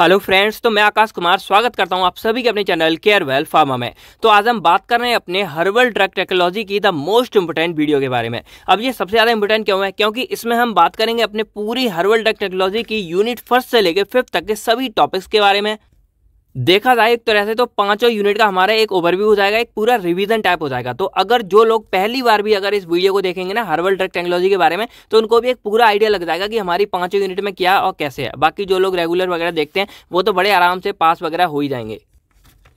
hello friends तो मैं आकाश कुमार स्वागत करता हूं आप सभी के अपने चैनल केयर वेल फार्मा में तो आज हम बात कर रहे हैं अपने हर्बल ड्रग टेक्नोलॉजी की द मोस्ट इंपोर्टेंट वीडियो के बारे में अब ये सबसे ज़्यादा इंपोर्टेंट क्यों है क्योंकि इसमें हम बात करेंगे अपने पूरी हर्बल ड्रग टेक्नोलॉजी की यूनिट फर्स्ट से लेकर फिफ्थ तक के सभी टॉपिक्स के बारे में देखा जाए एक तरह से तो पांचों यूनिट का हमारा एक ओवरव्यू हो जाएगा एक पूरा रिवीजन टाइप हो जाएगा तो अगर जो लोग पहली बार भी अगर इस वीडियो को देखेंगे ना हर्बल ड्रग टेक्नोलॉजी के बारे में तो उनको भी एक पूरा आइडिया लग जाएगा कि हमारी पांचों यूनिट में क्या और कैसे है बाकी जो लोग रेगुलर वगैरह देखते हैं वो तो बड़े आराम से पास वगैरह हो ही जाएंगे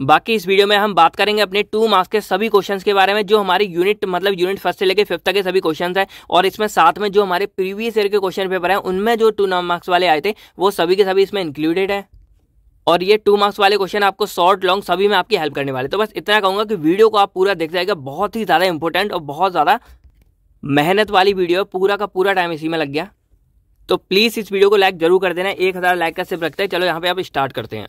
बाकी इस वीडियो में हम बात करेंगे अपने टू मार्क्स के सभी क्वेश्चंस के बारे में जो हमारे यूनिट मतलब यूनिट फर्स्ट से लेकर फिफ्थ तक के सभी क्वेश्चंस हैं और इसमें साथ में जो हमारे प्रीवियस ईयर के क्वेश्चन पेपर हैं उनमें जो टू मार्क्स वाले आए थे वो सभी के सभी इसमें इंक्लूडेड है और ये टू मार्क्स वाले क्वेश्चन आपको शॉर्ट लॉन्ग सभी में आपकी हेल्प करने वाले तो बस इतना कहूँगा कि वीडियो को आप पूरा देख जाएगा बहुत ही ज़्यादा इंपॉर्टेंट और बहुत ज़्यादा मेहनत वाली वीडियो है पूरा का पूरा टाइम इसी में लग गया तो प्लीज़ इस वीडियो को लाइक जरूर कर देना एक हज़ार लाइक का सिर्फ रखते हैं चलो यहाँ पे आप स्टार्ट करते हैं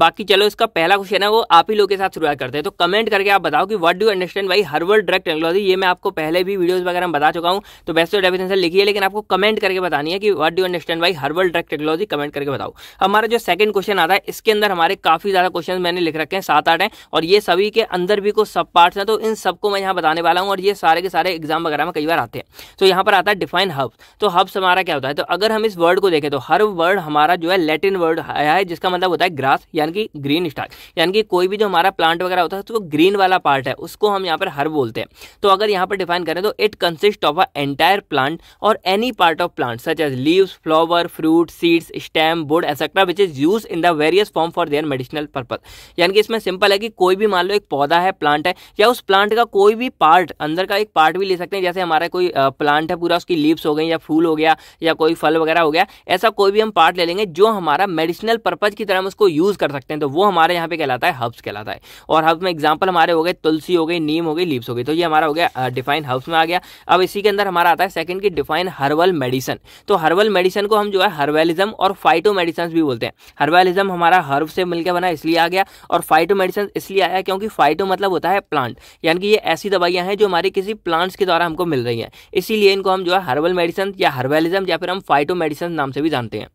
बाकी चलो इसका पहला क्वेश्चन है वो आप ही लोग के साथ शुरुआत करते हैं तो कमेंट करके आप बताओ कि व्हाट डू अंडरस्टैंड भाई हर्बल ड्रग टेक्नोलॉजी ये मैं आपको पहले भी वीडियोस वगैरह में बता चुका हूँ तो बेस्ट डेफिनेशन लिखी है लेकिन आपको कमेंट करके बतानी है कि व्हाट डू अंडरस्टैंड भाई हर्बल ड्रग टेक्नोलॉजी कमेंट करके बताओ हमारा जो सेकंड क्वेश्चन आता है इसके अंदर हमारे काफी ज़्यादा क्वेश्चन मैंने लिख रखे हैं सात आठ हैं और ये सभी के अंदर भी कुछ सब पार्ट्स हैं तो इन सबको मैं यहाँ बताने वाला हूँ और ये सारे के सारे एग्जाम वगैरह में कई बार आते हैं तो यहाँ पर आता है डिफाइन हब तो हब्स हमारा क्या होता है तो अगर हम इस वर्ड को देखें तो हर वर्ड हमारा जो है लेटिन वर्ड आया है जिसका मतलब होता है ग्रास या यानी कि ग्रीन स्टार्च यानी कि कोई भी जो हमारा प्लांट वगैरह होता है तो वो ग्रीन वाला पार्ट है उसको हम यहाँ पर हर बोलते हैं तो अगर यहाँ पर डिफाइन करें तो it consist of a entire plant और any part of plant such as leaves flower fruit seeds stem bud etcetera which is use in the various form for their medicinal purpose यानी कि इसमें simple है कि कोई भी मान लो एक पौधा है प्लांट है या उस प्लांट का कोई भी पार्ट अंदर का एक पार्ट भी ले सकते हैं जैसे हमारा कोई प्लांट है पूरा उसकी लीव्स हो गई या फूल हो गया या कोई फल वगैरह हो गया ऐसा कोई भी हम पार्ट ले लेंगे जो हमारा मेडिसिनल पर्पज की तरह हम उसको यूज़ कर सकते हैं तो वो हमारे यहाँ पे कहलाता है हब्स कहलाता है और हब्स में एग्जाम्पल हमारे हो गए तुलसी हो गई नीम हो गई लीव्स हो गई तो ये हमारा हो गया डिफाइन हब्स में आ गया अब इसी के अंदर हमारा आता है सेकंड की डिफाइन हर्बल मेडिसन तो हर्बल मेडिसन को हम जो है हर्बेलिज्म और फाइटो मेडिसन भी बोलते हैं हर्बेलिज्म हमारा हर्ब से मिलकर बना इसलिए आ गया और फाइटो मेडिसन इसलिए आया क्योंकि फाइटो मतलब होता है प्लांट यानी कि ये ऐसी दवाइयाँ हैं जो हमारे किसी प्लांट्स के द्वारा हमको मिल रही हैं इसीलिए इनको हम जो है हर्बल मेडिसन या हर्बेलिज्म या फिर हम फाइटो मेडिसन नाम से भी जानते हैं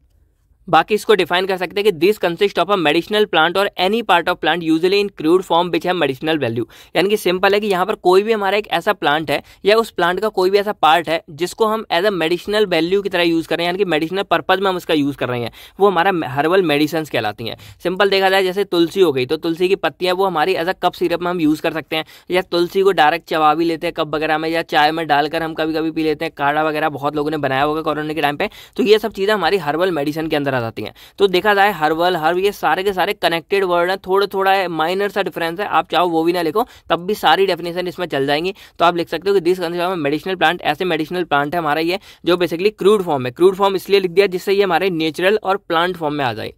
बाकी इसको डिफाइन कर सकते हैं कि this consist of a medicinal plant और any part of plant usually in crude form which है मेडिसिनल वैल्यू यानी कि सिंपल है कि यहाँ पर कोई भी हमारा एक ऐसा प्लांट है या उस प्लांट का कोई भी ऐसा पार्ट है जिसको हम एज अ मेडिसिनल वैल्यू की तरह यूज़ कर रहे हैं यानी कि मेडिसिनल पर्पज में हम उसका यूज़ कर रहे हैं वो हमारा हर्बल मेडिसन कहलाती हैं सिंपल देखा जाए जैसे तुलसी हो गई तो तुलसी की पत्तियाँ वो हमारी एज अ कप सिरप में हम यूज़ कर सकते हैं या तुलसी को डायरेक्ट चबा भी लेते हैं कप वगैरह में या चाय में डालकर हम कभी कभी पी लेते हैं काढ़ा वगैरह बहुत लोगों ने बनाया होगा कोरोना के टाइम पर तो ये सब चीज़ें हमारी हर्बल मेडिसन के अंदर आ जाती हैं तो देखा जाए हर्बल हर्ब ये सारे के सारे कनेक्टेड वर्ड हैं थोड़ा थोड़ा माइनर सा डिफरेंस है आप चाहो वो भी ना लिखो तब भी सारी डेफिनेशन इसमें चल जाएंगी तो आप लिख सकते हो कि दिस कंसेप्ट में मेडिसिनल प्लांट ऐसे मेडिसिनल प्लांट है हमारा ये जो बेसिकली क्रूड फॉर्म है क्रूड फॉर्म इसलिए लिख दिया जिससे ये हमारे नेचुरल और प्लांट फॉर्म में आ जाए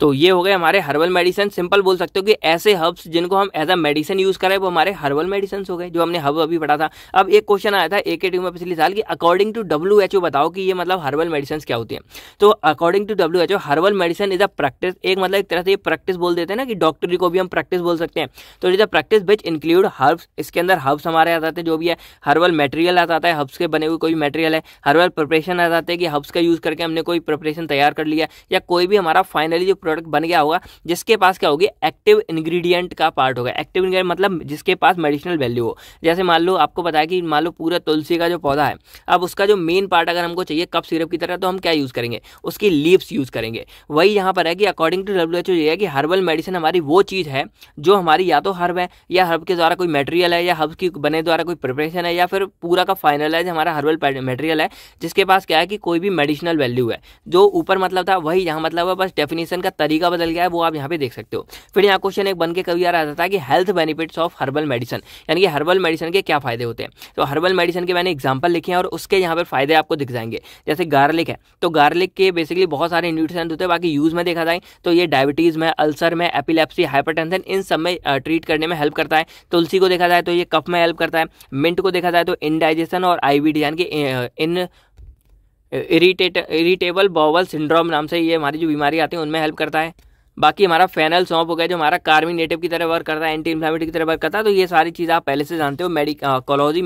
तो ये हो गए हमारे हर्बल मेडिसिन सिंपल बोल सकते हो कि ऐसे हर्ब्स जिनको हम एज अ मेडिसिन यूज़ करें वो हमारे हर्बल मेडिसिन हो गए जो हमने हब अभी पढ़ा था अब एक क्वेश्चन आया था एक में पिछले साल की according to W H O बताओ कि ये मतलब हर्बल मेडिसिन क्या होती है तो according to W H O herbal medicine is a practice एक मतलब एक तरह से ये प्रैक्टिस बोल देते हैं ना कि डॉक्टरी को भी हम प्रैक्टिस बोल सकते हैं तो is a practice which include herbs इसके अंदर हर्ब्स हमारे आ जाते हैं जो भी है हर्बल मटेरियल आ जाता है हर्ब्स के बने हुए कोई मटेरियल है हर्बल प्रिपरेशन आ जाते हैं कि हर्ब्स का यूज़ करके हमने कोई प्रिपरेशन तैयार कर लिया या कोई भी हमारा फाइनली जो प्रोडक्ट बन गया होगा जिसके पास क्या होगी एक्टिव इंग्रेडिएंट का पार्ट होगा एक्टिव इंग्रेडिएंट मतलब जिसके पास मेडिसिनल वैल्यू हो जैसे मान लो आपको बताया कि मान लो पूरा तुलसी का जो पौधा है अब उसका जो मेन पार्ट अगर हमको चाहिए कप सिरप की तरह तो हम क्या यूज़ करेंगे उसकी लीव्स यूज़ करेंगे वही यहाँ पर है कि according to W H O ये कि हर्बल मेडिसिन हमारी वो चीज़ है जो हमारी या तो हर्ब है या हर्ब के द्वारा कोई मेटेरियल है या हर्ब की बने द्वारा कोई प्रिपरेशन है या फिर पूरा का फाइनलाइज हमारा हर्बल मेटेरियल है जिसके पास क्या है कि कोई भी मेडिसिनल वैल्यू है जो ऊपर मतलब था वही यहाँ मतलब है बस डेफिनेशन का तरीका बदल गया है वो आप यहाँ पे देख सकते हो फिर यहाँ क्वेश्चन एक बन के कभी यार आता था कि health benefits of herbal medicine यानी कि हर्बल मेडिसिन के क्या फायदे होते हैं तो हर्बल मेडिसिन के मैंने एग्जाम्पल लिखे हैं और उसके यहाँ पर फायदे आपको दिख जाएंगे जैसे गार्लिक है तो गार्लिक के बेसिकली बहुत सारे न्यूट्रिशन होते हैं बाकी यूज़ में देखा जाए तो ये डायबिटीज़ में अल्सर में एपिलेप्सी हाइपरटेंशन इन सब में ट्रीट करने में हेल्प करता है तुलसी को देखा जाए तो ये कफ में हेल्प करता है मिंट को देखा जाए तो इनडाइजेशन और आईवीडी यानी कि इन इरीटेट इरीटेबल बॉवल सिंड्रोम नाम से ये हमारी जो बीमारी आती है उनमें हेल्प करता है बाकी हमारा फेनल सॉप हो गया जो हमारा नेटिव की तरह वर्क करता है एंटी इन्फ्लामेटरी की तरह वर्क करता है तो ये सारी चीज़ आप पहले से जानते हो मेडिका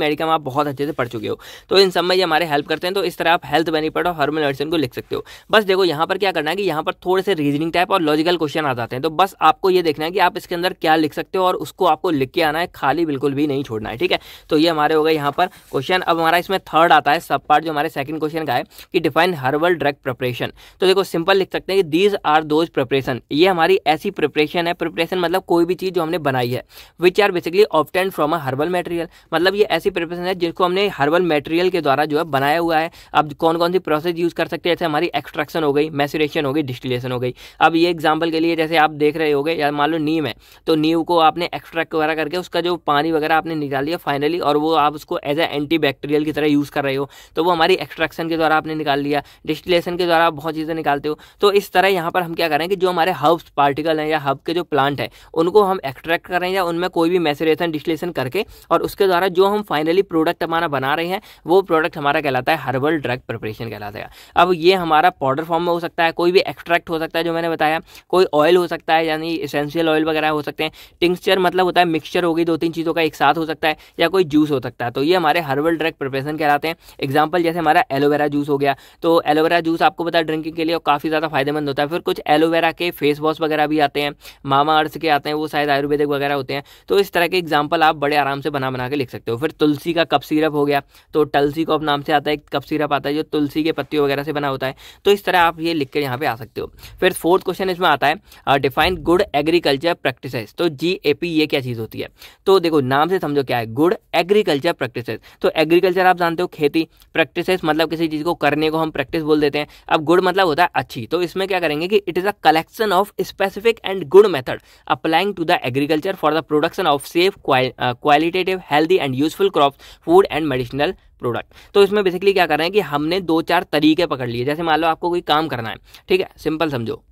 मेडिकल आप बहुत अच्छे से पढ़ चुके हो तो इन सब में ये हमारे हेल्प करते हैं तो इस तरह आप हेल्थ बेनिफिट और हर्बल मेडिसिन को लिख सकते हो बस देखो यहाँ पर क्या करना है कि यहाँ पर थोड़े से रीजनिंग टाइप और लॉजिकल क्वेश्चन आ जाते हैं तो बस आपको ये देखना है कि आप इसके अंदर क्या लिख सकते हो और उसको आपको लिख के आना है खाली बिल्कुल भी नहीं छोड़ना है ठीक है तो ये हमारे हो गए यहाँ पर क्वेश्चन अब हमारा इसमें थर्ड आता है सब पार्ट जो हमारे सेकंड क्वेश्चन का है कि डिफाइन हर्बल ड्रग प्रिपरेशन तो देखो सिंपल लिख सकते हैं कि दीज आर दोज प्रिपरेशन ये हमारी ऐसी प्रिपरेशन है प्रिपरेशन मतलब कोई भी चीज़ जो हमने बनाई है which are basically obtained from a herbal material मतलब ये ऐसी प्रिपरेशन है जिसको हमने हर्बल मटेरियल के द्वारा जो है बनाया हुआ है अब कौन कौन सी प्रोसेस यूज़ कर सकते हैं जैसे हमारी एक्सट्रैक्शन हो गई मैसुरेशन हो गई डिस्टिलेशन हो गई अब ये एग्जाम्पल के लिए जैसे आप देख रहे हो गए या मान लो नीम है तो नीम को आपने एक्सट्रैक्ट वगैरह करके उसका जो पानी वगैरह आपने निकाल लिया फाइनली और वो आप उसको एज ए एंटी की तरह यूज़ कर रहे हो तो वो हमारी एक्सट्रैक्शन के द्वारा आपने निकाल लिया डिस्टिलेशन के द्वारा आप बहुत चीज़ें निकालते हो तो इस तरह यहाँ पर हम क्या करें कि जो हमारे हर हब्स पार्टिकल हैं या हब के जो प्लांट हैं उनको हम एक्सट्रैक्ट करें या उनमें कोई भी मैसेरेशन डिस्टिलेशन करके और उसके द्वारा जो हम फाइनली प्रोडक्ट हमारा बना रहे हैं वो प्रोडक्ट हमारा कहलाता है हर्बल ड्रग प्रिपरेशन कहलाता है अब ये हमारा पाउडर फॉर्म में हो सकता है कोई भी एक्सट्रैक्ट हो सकता है जो मैंने बताया कोई ऑयल हो सकता है यानी इसेंशियल ऑयल वगैरह हो सकते हैं टिंक्चर मतलब होता है मिक्सचर होगी दो तीन चीज़ों का एक साथ हो सकता है या कोई जूस हो सकता है तो ये हमारे हर्बल ड्रग प्रिपरेशन कहलाते हैं एग्जाम्पल जैसे हमारा एलोवेरा जूस हो गया तो एलोवेरा जूस आपको पता है ड्रिंकिंग के लिए काफ़ी ज़्यादा फायदेमंद होता है फिर कुछ एलोवेरा के फेस वॉश वगैरह भी आते हैं मामा अर्थ के आते हैं वो शायद आयुर्वेदिक वगैरह होते हैं तो इस तरह के एग्जाम्पल आप बड़े आराम से बना बना के लिख सकते हो फिर तुलसी का कप सीरप हो गया तो टलसी अब नाम से आता है कप सीरप आता है जो तुलसी के पत्तियों वगैरह से बना होता है तो इस तरह आप ये लिख कर यहाँ पे आ सकते हो फिर फोर्थ क्वेश्चन इसमें आता है डिफाइन गुड एग्रीकल्चर प्रैक्टिस तो जी ए पी ये क्या चीज़ होती है तो देखो नाम से समझो क्या है गुड एग्रीकल्चर प्रैक्टिस तो एग्रीकल्चर आप जानते हो खेती प्रैक्टिस मतलब किसी चीज़ को करने को हम प्रैक्टिस बोल देते हैं अब गुड मतलब होता है अच्छी तो इसमें क्या करेंगे कि it is a collection of of specific and good method applying to the agriculture for the production of safe qualitative healthy and useful crop food and medicinal product तो इसमें बेसिकली क्या कर रहे हैं कि हमने दो चार तरीके पकड़ लिए जैसे मान लो आपको कोई काम करना है ठीक है सिंपल समझो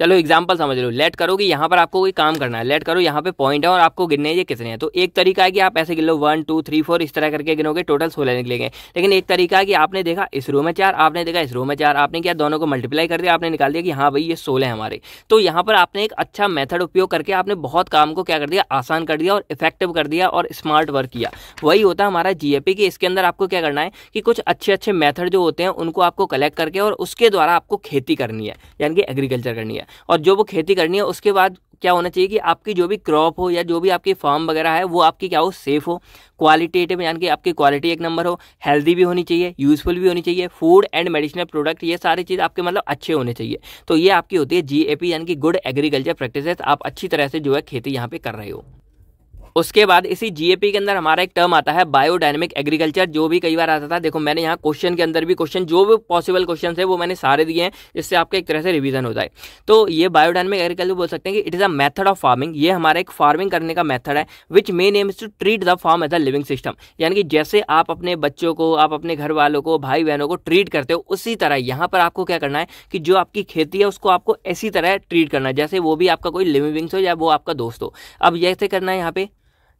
चलो एग्जाम्पल समझ लो लेट करो कि यहाँ पर आपको कोई काम करना है लेट करो यहाँ पे पॉइंट है और आपको गिनने ये कितने हैं तो एक तरीका है कि आप ऐसे गिन लो वन टू थ्री फोर इस तरह करके गिनोगे टोटल सोलह निकलेंगे लेकिन एक तरीका है कि आपने देखा इस रो में चार आपने देखा इस रो में चार आपने क्या दोनों को मल्टीप्लाई कर दिया आपने निकाल दिया कि हाँ भाई ये सोलह है हमारे तो यहाँ पर आपने एक अच्छा मैथड उपयोग करके आपने बहुत काम को क्या कर दिया आसान कर दिया और इफेक्टिव कर दिया और स्मार्ट वर्क किया वही होता है हमारा जी कि इसके अंदर आपको क्या करना है कि कुछ अच्छे अच्छे मैथड जो होते हैं उनको आपको कलेक्ट करके और उसके द्वारा आपको खेती करनी है यानी कि एग्रीकल्चर करनी है और जो वो खेती करनी है उसके बाद क्या होना चाहिए कि आपकी जो भी क्रॉप हो या जो भी आपकी फार्म वगैरह है वो आपकी क्या हो सेफ हो क्वालिटेटिव यानी कि आपकी क्वालिटी एक नंबर हो हेल्दी भी होनी चाहिए यूजफुल भी होनी चाहिए फूड एंड मेडिसिनल प्रोडक्ट ये सारी चीज़ आपके मतलब अच्छे होने चाहिए तो ये आपकी होती है जी यानी कि गुड एग्रीकल्चर प्रैक्टिस आप अच्छी तरह से जो है खेती यहाँ पे कर रहे हो उसके बाद इसी जीएपी के अंदर हमारा एक टर्म आता है बायोडायनेमिक एग्रीकल्चर जो भी कई बार आता था देखो मैंने यहाँ क्वेश्चन के अंदर भी क्वेश्चन जो भी पॉसिबल क्वेश्चन है वो मैंने सारे दिए हैं इससे आपका एक तरह से रिविजन हो जाए तो ये बायोडायनेमिक एग्रीकल्चर बोल सकते हैं कि it is a method of farming ये हमारा एक फार्मिंग करने का मेथड है which main aim is to treat the farm as a living system यानी कि जैसे आप अपने बच्चों को आप अपने घर वालों को भाई बहनों को ट्रीट करते हो उसी तरह यहाँ पर आपको क्या करना है कि जो आपकी खेती है उसको आपको ऐसी तरह ट्रीट करना है जैसे वो भी आपका कोई लिविंग विंग्स हो या वो आपका दोस्त हो अब जैसे करना है यहाँ पे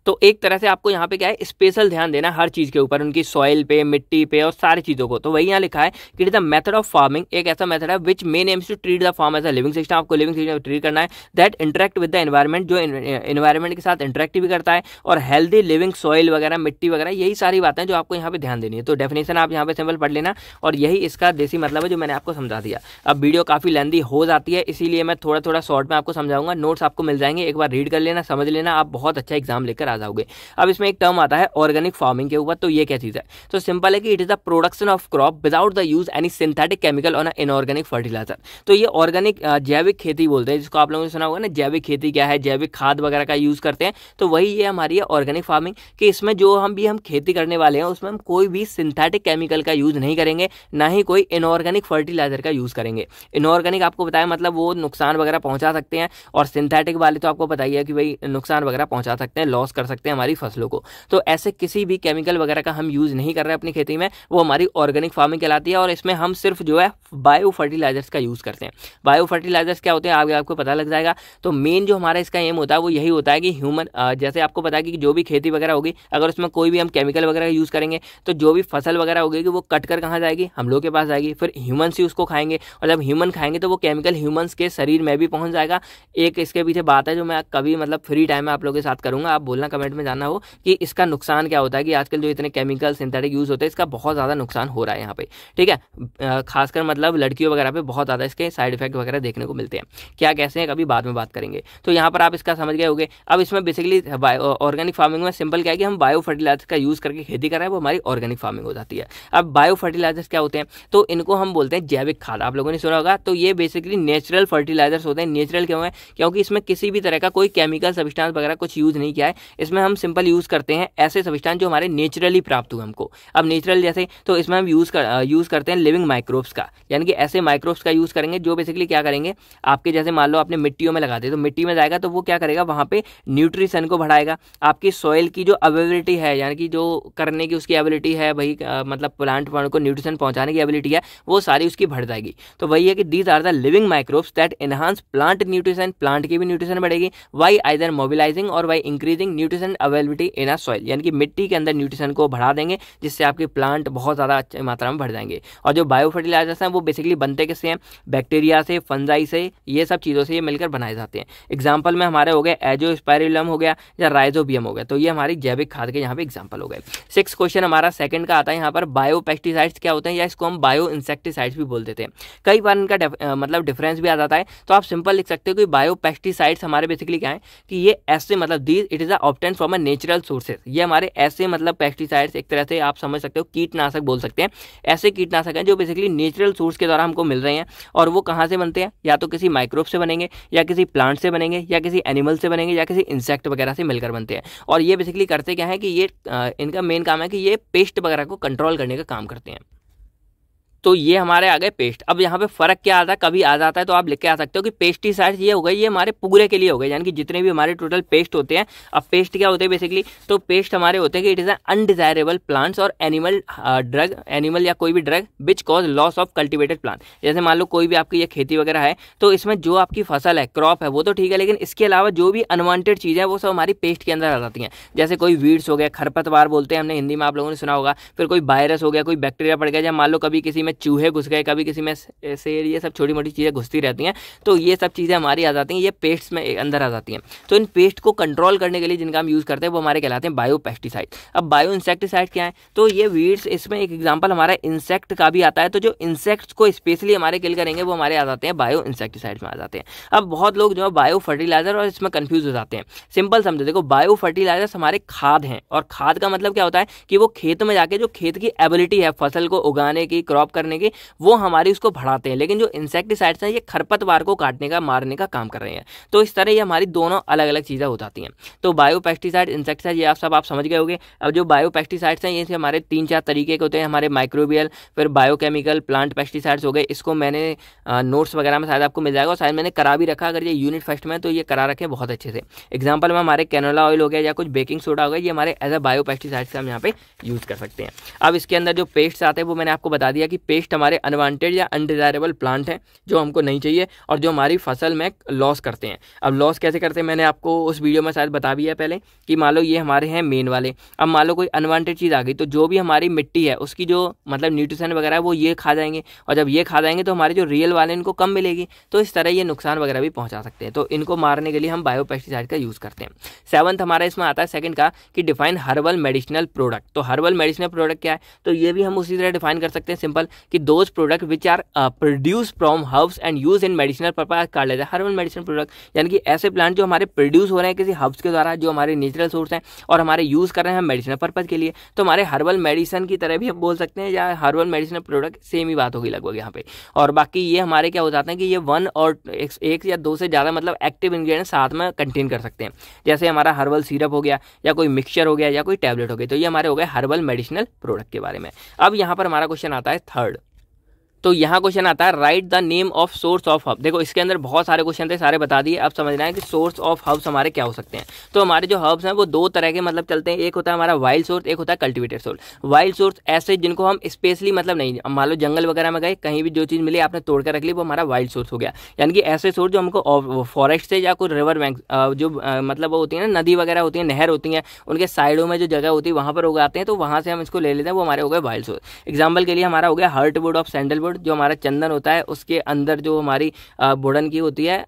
तो एक तरह से आपको यहाँ पे क्या है स्पेशल ध्यान देना हर चीज़ के ऊपर उनकी सॉइल पे मिट्टी पे और सारी चीज़ों को तो वही यहाँ लिखा है कि it is the method of farming एक ऐसा मेथड है which main aims to treat the farm as a living system आपको लिविंग सिस्टम ट्रीट करना है that interact with the environment जो एनवायरमेंट के साथ इंटरेक्ट भी करता है और हेल्दी लिविंग सॉइल वगैरह मिट्टी वगैरह यही सारी बातें जो आपको यहाँ पे ध्यान देनी है तो डेफिनेशन आप यहाँ पे सिंपल पढ़ लेना और यही इसका देसी मतलब है जो मैंने आपको समझा दिया अब वीडियो काफ़ी लेंदी हो जाती है इसीलिए मैं थोड़ा थोड़ा शॉर्ट में आपको समझाऊंगा नोट्स आपको मिल जाएंगे एक बार रीड कर लेना समझ लेना आप बहुत अच्छा एग्जाम लेकर आ आ जाओगे अब इसमें एक टर्म आता है ऑर्गेनिक फार्मिंग के ऊपर तो ये क्या चीज़ है तो सिंपल है कि it is the production of crop without the use any synthetic chemical on inorganic fertiliser तो ये ऑर्गेनिक जैविक खेती बोलते हैं जिसको आप लोगों ने सुना होगा ना जैविक खेती क्या है जैविक खाद वगैरह का यूज़ करते हैं तो वही ये हमारी ऑर्गेनिक फार्मिंग कि इसमें जो हम भी हम खेती करने वाले हैं उसमें हम कोई भी सिंथेटिक केमिकल का यूज़ नहीं करेंगे ना ही कोई इनऑर्गेनिक फर्टिलाइजर का यूज़ करेंगे इनऑर्गेनिक आपको बताया मतलब वो नुकसान वगैरह पहुंचा सकते हैं और सिंथेटिक वाले तो आपको बताइए कि भाई नुकसान वगैरह पहुंचा सकते हैं लॉस कर सकते हैं हमारी फसलों को तो ऐसे किसी भी केमिकल वगैरह का हम यूज़ नहीं कर रहे अपनी खेती में वो हमारी ऑर्गेनिक फार्मिंग कहलाती है और इसमें हम सिर्फ जो है बायो फर्टिलाइजर्स का यूज़ करते हैं बायो फर्टिलाइजर्स क्या होते हैं आगे आपको पता लग जाएगा तो मेन जो हमारा इसका एम होता है वो यही होता है कि ह्यूमन जैसे आपको पता है कि जो भी खेती वगैरह होगी अगर उसमें कोई भी हम केमिकल वगैरह यूज़ करेंगे तो जो भी फसल वगैरह होगी वो कट कर कहाँ जाएगी हम लोग के पास जाएगी फिर ह्यूमन्स ही उसको खाएंगे और जब ह्यूमन खाएंगे तो वो केमिकल ह्यूमन्स के शरीर में भी पहुँच जाएगा एक इसके पीछे बात है जो मैं कभी मतलब फ्री टाइम में आप लोगों के साथ करूँगा आप बोलना अपना कमेंट में जाना हो कि इसका नुकसान क्या होता है कि आजकल जो इतने केमिकल सिंथेटिक यूज़ होते हैं इसका बहुत ज़्यादा नुकसान हो रहा है यहाँ पे ठीक है खासकर मतलब लड़कियों वगैरह पे बहुत ज़्यादा इसके साइड इफेक्ट वगैरह देखने को मिलते हैं क्या कैसे हैं कभी बाद में बात करेंगे तो यहाँ पर आप इसका समझ गए होंगे अब इसमें बेसिकली ऑर्गेनिक फार्मिंग में सिंपल क्या है कि हम बायो फर्टिलाइजर का यूज़ करके खेती कर रहे हैं वो हमारी ऑर्गेनिक फार्मिंग हो जाती है अब बायो फर्टिलाइजर्स क्या होते हैं तो इनको हम बोलते हैं जैविक खाद आप लोगों ने सुना होगा तो ये बेसिकली नेचुरल फर्टिलाइजर्स होते हैं नेचुरल क्यों है क्योंकि इसमें किसी भी तरह का कोई केमिकल सब्सटेंस वगैरह कुछ यूज़ नहीं किया है इसमें हम सिंपल यूज़ करते हैं ऐसे सबिस्टान जो हमारे नेचुरली प्राप्त हुए हमको अब नेचुरल जैसे तो इसमें हम यूज़ कर यूज़ करते हैं लिविंग माइक्रोब्स का यानी कि ऐसे माइक्रोब्स का यूज़ करेंगे जो बेसिकली क्या करेंगे आपके जैसे मान लो आपने मिट्टियों में लगा दिए तो मिट्टी में जाएगा तो वो क्या करेगा वहां पर न्यूट्रिशन को बढ़ाएगा आपकी सॉइल की जो अवेबिलिटी है यानी कि जो करने की उसकी एबिलिटी है भाई मतलब प्लांट को न्यूट्रिशन पहुंचाने की एबिलिटी है वो सारी उसकी बढ़ जाएगी तो वही है कि these are the living microbes that enhance plant nutrition plant की भी न्यूट्रिशन बढ़ेगी वाई आइदर मोबिलाइजिंग और by increasing nutrition availability in a soil यानी कि मिट्टी के अंदर न्यूट्रिशन को बढ़ा देंगे जिससे आपके प्लांट बहुत ज़्यादा अच्छी मात्रा में बढ़ जाएंगे और जो बायो फर्टिलाइजर्स हैं वो बेसिकली बनते किससे हैं बैक्टीरिया से फंजाई से ये सब चीज़ों से ये मिलकर बनाए जाते हैं एग्जाम्पल में हमारे हो गए एजो स्पायरिलम हो गया या राइजोबियम हो गया तो ये हमारी जैविक खाद के यहाँ पे एग्जाम्पल हो गए सिक्स क्वेश्चन हमारा सेकंड का आता है यहाँ पर बायो पेस्टिसाइड्स क्या होते हैं या इसको हम बायो इंसेक्टिसाइड्स भी बोल देते हैं कई बार इनका मतलब डिफरेंस भी आ जाता है तो आप सिंपल लिख सकते हो कि बायो पेस्टिसाइड्स हमारे बेसिकली क्या है कि ये ऐसे मतलब these it is a obtain from a natural sources ये हमारे ऐसे मतलब पेस्टिसाइड्स एक तरह से आप समझ सकते हो कीटनाशक बोल सकते हैं ऐसे कीटनाशक हैं जो बेसिकली नेचुरल सोर्स के द्वारा हमको मिल रहे हैं और वो कहाँ से बनते हैं या तो किसी माइक्रोब से बनेंगे या किसी प्लांट से बनेंगे या किसी एनिमल से बनेंगे या किसी इंसेक्ट वगैरह से मिलकर बनते हैं और ये बेसिकली करते क्या है कि ये इनका मेन काम है कि ये पेस्ट वगैरह को कंट्रोल करने का काम करते हैं तो ये हमारे आ गए पेस्ट अब यहाँ पे फ़र्क क्या आता है कभी आ जाता है तो आप लिख के आ सकते हो कि पेस्टिसाइड्स ये हो गए ये हमारे पूरे के लिए हो गए यानी कि जितने भी हमारे टोटल पेस्ट होते हैं अब पेस्ट क्या होते हैं बेसिकली तो पेस्ट हमारे होते हैं कि it is an undesirable plants और एनिमल ड्रग एनिमल या कोई भी drug which cause loss of cultivated plant जैसे मान लो कोई भी आपकी ये खेती वगैरह है तो इसमें जो आपकी फसल है क्रॉप है वो तो ठीक है लेकिन इसके अलावा जो भी अनवांटेड चीज़ें हैं वो सब हमारी पेस्ट के अंदर आ जाती हैं जैसे कोई वीड्स हो गया खरपतवार बोलते हैं हमने हिंदी में आप लोगों ने सुना होगा फिर कोई वायरस हो गया कोई बैक्टीरिया पड़ गया जब मान लो कभी किसी में चूहे घुस गए कभी किसी में शेर ये सब छोटी मोटी चीज़ें घुसती रहती हैं तो ये सब चीज़ें हमारी आ जाती हैं ये पेस्ट्स में अंदर आ जाती हैं तो इन पेस्ट को कंट्रोल करने के लिए जिनका हम यूज़ करते हैं वो हमारे कहलाते हैं बायो पेस्टिसाइड अब बायो इंसेक्टिसाइड क्या है तो ये वीड्स इसमें एक एग्जाम्पल हमारा इंसेक्ट का भी आता है तो जो इंसेक्ट्स को स्पेशली हमारे किल करेंगे वो हमारे आ जाते हैं बायो इंसेक्टिसाइड में आ जाते हैं अब बहुत लोग जो है बायो फर्टिलाइजर और इसमें कन्फ्यूज हो जाते हैं सिंपल समझो देखो बायो फर्टिलाइजर्स हमारे खाद हैं और खाद का मतलब क्या होता है कि वो खेत में जाके जो खेत की एबिलिटी है फसल को उगाने की क्रॉप करने के वो हमारी उसको बढ़ाते हैं लेकिन जो इंसेक्टिसाइड्स हैं ये खरपतवार को काटने का मारने का काम कर रहे हैं तो इस तरह ये हमारी दोनों अलग अलग चीज़ें हो जाती हैं तो बायोपेस्टिसाइड इंसेक्टिसाइड ये आप सब आप समझ गए होंगे अब जो बायोपेस्टिसाइड्स हैं ये हमारे तीन चार तरीके के होते हैं हमारे माइक्रोबियल फिर बायोकेमिकल प्लांट पेस्टिसाइड्स हो गए इसको मैंने नोट्स वगैरह में शायद आपको मिल जाएगा और शायद मैंने करा भी रखा अगर ये यूनिट फर्स्ट में तो ये करा रखें बहुत अच्छे से एग्जाम्पल में हमारे कैनोला ऑयल हो गया या कुछ बेकिंग सोडा हो गया ये हमारे एज अ बायोपेस्टिसाइड्स हम यहाँ पे यूज़ कर सकते हैं अब इसके अंदर जो पेस्ट्स आते हैं वो मैंने आपको बता दिया कि पेस्ट हमारे अनवांटेड या अनडिजायरेबल प्लांट हैं जो हमको नहीं चाहिए और जो हमारी फसल में लॉस करते हैं अब लॉस कैसे करते हैं मैंने आपको उस वीडियो में शायद बता भी है पहले कि मान लो ये हमारे हैं मेन वाले अब मान लो कोई अनवांटेड चीज़ आ गई तो जो भी हमारी मिट्टी है उसकी जो मतलब न्यूट्रिशन वगैरह है वो ये खा जाएंगे और जब ये खा जाएंगे तो हमारे जो रियल वाले इनको कम मिलेगी तो इस तरह ये नुकसान वगैरह भी पहुँचा सकते हैं तो इनको मारने के लिए हम बायोपेस्टिसाइड का यूज़ करते हैं सेवन्थ हमारा इसमें आता है सेकेंड का कि डिफाइन हर्बल मेडिसिनल प्रोडक्ट तो हर्बल मेडिसिनल प्रोडक्ट क्या है तो ये भी हम उसी तरह डिफाइन कर सकते हैं सिंपल कि those product which are produce from herbs and use in medicinal purpose कर लेते हैं हर्बल मेडिसिन प्रोडक्ट यानी कि ऐसे प्लांट जो हमारे प्रोड्यूस हो रहे हैं किसी हर्ब्स के द्वारा जो हमारे नेचुरल सोर्स हैं और हमारे यूज़ कर रहे हैं मेडिसिनल पर्पज़ के लिए तो हमारे हर्बल मेडिसिन की तरह भी हम बोल सकते हैं या हर्बल मेडिसिनल प्रोडक्ट सेम ही बात होगी लगभग यहाँ पे और बाकी ये हमारे क्या हो जाते हैं कि ये वन और एक, या दो से ज़्यादा मतलब एक्टिव इंग्रेडिएंट साथ में कंटेन कर सकते हैं जैसे हमारा हर्बल सीरप हो गया या कोई मिक्सचर हो गया या कोई टैबलेट हो गया तो ये हमारे हो गए हर्बल मेडिसिनल प्रोडक्ट के बारे में अब यहाँ पर हमारा क्वेश्चन आता है थर्ड तो यहाँ क्वेश्चन आता है write the name of source of herb देखो इसके अंदर बहुत सारे क्वेश्चन थे सारे बता दिए अब समझना है कि सोर्स ऑफ हब्स हमारे क्या हो सकते हैं तो हमारे जो हब्स हैं वो दो तरह के मतलब चलते हैं एक होता है हमारा वाइल्ड सोर्स एक होता है कल्टिवेटेड सोर्स वाइल्ड सोर्स ऐसे जिनको हम स्पेशली मतलब नहीं मान लो जंगल वगैरह में गए कहीं भी जो चीज़ मिली आपने तोड़ कर रख ली वो हमारा वाइल्ड सोर्स हो गया यानी कि ऐसे सोर्स जो हमको फॉरेस्ट से या कोई रिवर बैंक जो मतलब वो होती है ना नदी वगैरह होती है नहर होती है उनके साइडों में जो जगह होती है वहाँ पर उगाते हैं तो वहाँ से हम इसको ले लेते हैं वो हमारे हो गए वाइल्ड सोर्स एग्जाम्पल के लिए हमारा हो गया हर्ट ऑफ सैंडलवुड गुड़ जो हमारा चंदन होता है उसके अंदर जो हमारी बुढ़न की होती है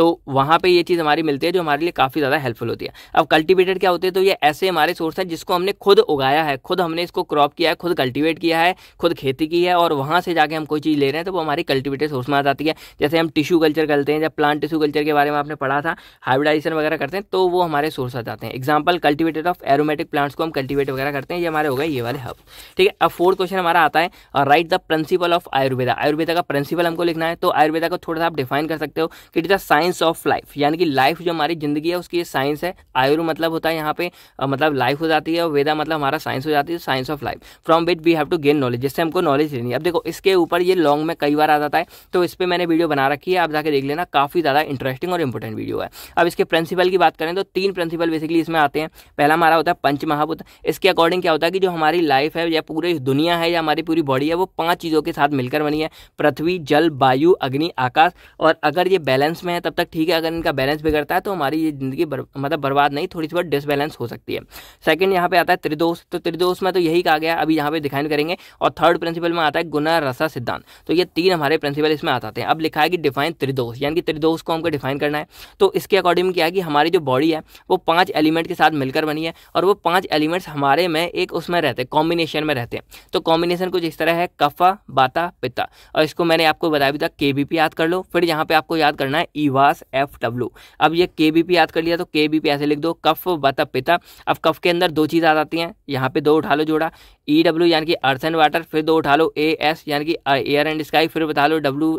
तो वहाँ पे ये चीज़ हमारी मिलती है जो हमारे लिए काफ़ी ज़्यादा हेल्पफुल होती है अब कल्टिवेटेड क्या होते हैं तो ये ऐसे हमारे सोर्स हैं जिसको हमने खुद उगाया है खुद हमने इसको क्रॉप किया है खुद कल्टिवेट किया है खुद खेती की है और वहाँ से जाके हम कोई चीज़ ले रहे हैं तो वो हमारी कल्टिवेटेड सोर्स में आ जाती है जैसे हम टिश्यू कल्चर करते हैं जब प्लांट टिश्यू कल्चर के बारे में आपने पढ़ा था हाइब्रिडाइजेशन वगैरह करते हैं तो वो हमारे सोर्स आ जाते हैं example cultivated of aromatic plants को हम कल्टिवेट वगैरह करते हैं ये हमारे हो गए ये वाले हब ठीक है अब फोर्थ क्वेश्चन हमारा आता है write the principle of Ayurveda Ayurveda का प्रिंसिपल हमको लिखना है तो आयुर्वेदा को थोड़ा सा आप डिफाइन कर सकते हो कि it is science science of life यानी कि लाइफ जो हमारी जिंदगी है उसकी साइंस है आयुर् मतलब होता है यहाँ पे मतलब लाइफ हो जाती है और वेदा मतलब हमारा साइंस हो जाती है science of life from which we have to gain knowledge जिससे हमको नॉलेज लेनी है अब देखो इसके ऊपर ये लॉन्ग में कई बार आ जाता है तो इस पर मैंने वीडियो बना रखी है आप जाकर देख लेना काफ़ी ज़्यादा इंटरेस्टिंग और इंपॉर्टेंट वीडियो है अब इसके प्रिंसिपल की बात करें तो तीन प्रिंसिपल बेसिकली इसमें आते हैं पहला हमारा होता है पंच महाभूत इसके अकॉर्डिंग क्या होता है कि जो हमारी लाइफ है या पूरी दुनिया है या हमारी पूरी बॉडी है वो पांच चीज़ों के साथ मिलकर बनी है पृथ्वी जल वायु अग्नि आकाश और अगर ये बैलेंस में है तब तो तब तक ठीक है अगर इनका बैलेंस बिगड़ता है तो हमारी ये ज़िंदगी बर, मतलब बर्बाद नहीं थोड़ी सी बहुत डिसबैलेंस हो सकती है सेकंड यहाँ पे आता है त्रिदोष तो त्रिदोष में तो यही कहा गया अभी यहाँ पे डिफाइन करेंगे और थर्ड प्रिंसिपल में आता है गुना रसा सिद्धांत तो ये तीन हमारे प्रिंसिपल इसमें आ जाते हैं अब लिखा है कि डिफाइन त्रिदोष यानी कि त्रिदोष को हमको डिफाइन करना है तो इसके अकॉर्डिंग क्या है कि हमारी जो बॉडी है वो पाँच एलिमेंट के साथ मिलकर बनी है और वो पाँच एलिमेंट्स हमारे में एक उसमें रहते हैं कॉम्बिनेशन में रहते हैं तो कॉम्बिनेशन कुछ इस तरह है कफा बाता पिता और इसको मैंने आपको बताया भी था के बी पी याद कर लो फिर यहाँ पे आपको याद करना है E e Subhash F W अब ये के बी पी याद कर लिया तो के बी पी ऐसे लिख दो कफ बत पिता अब कफ के अंदर दो चीज़ आ जाती हैं यहाँ पे दो उठा लो जोड़ा ई e डब्ल्यू यानी कि अर्थ एंड वाटर फिर दो उठा लो ए एस यानी कि एयर एंड स्काई फिर बता लो डब्ल्यू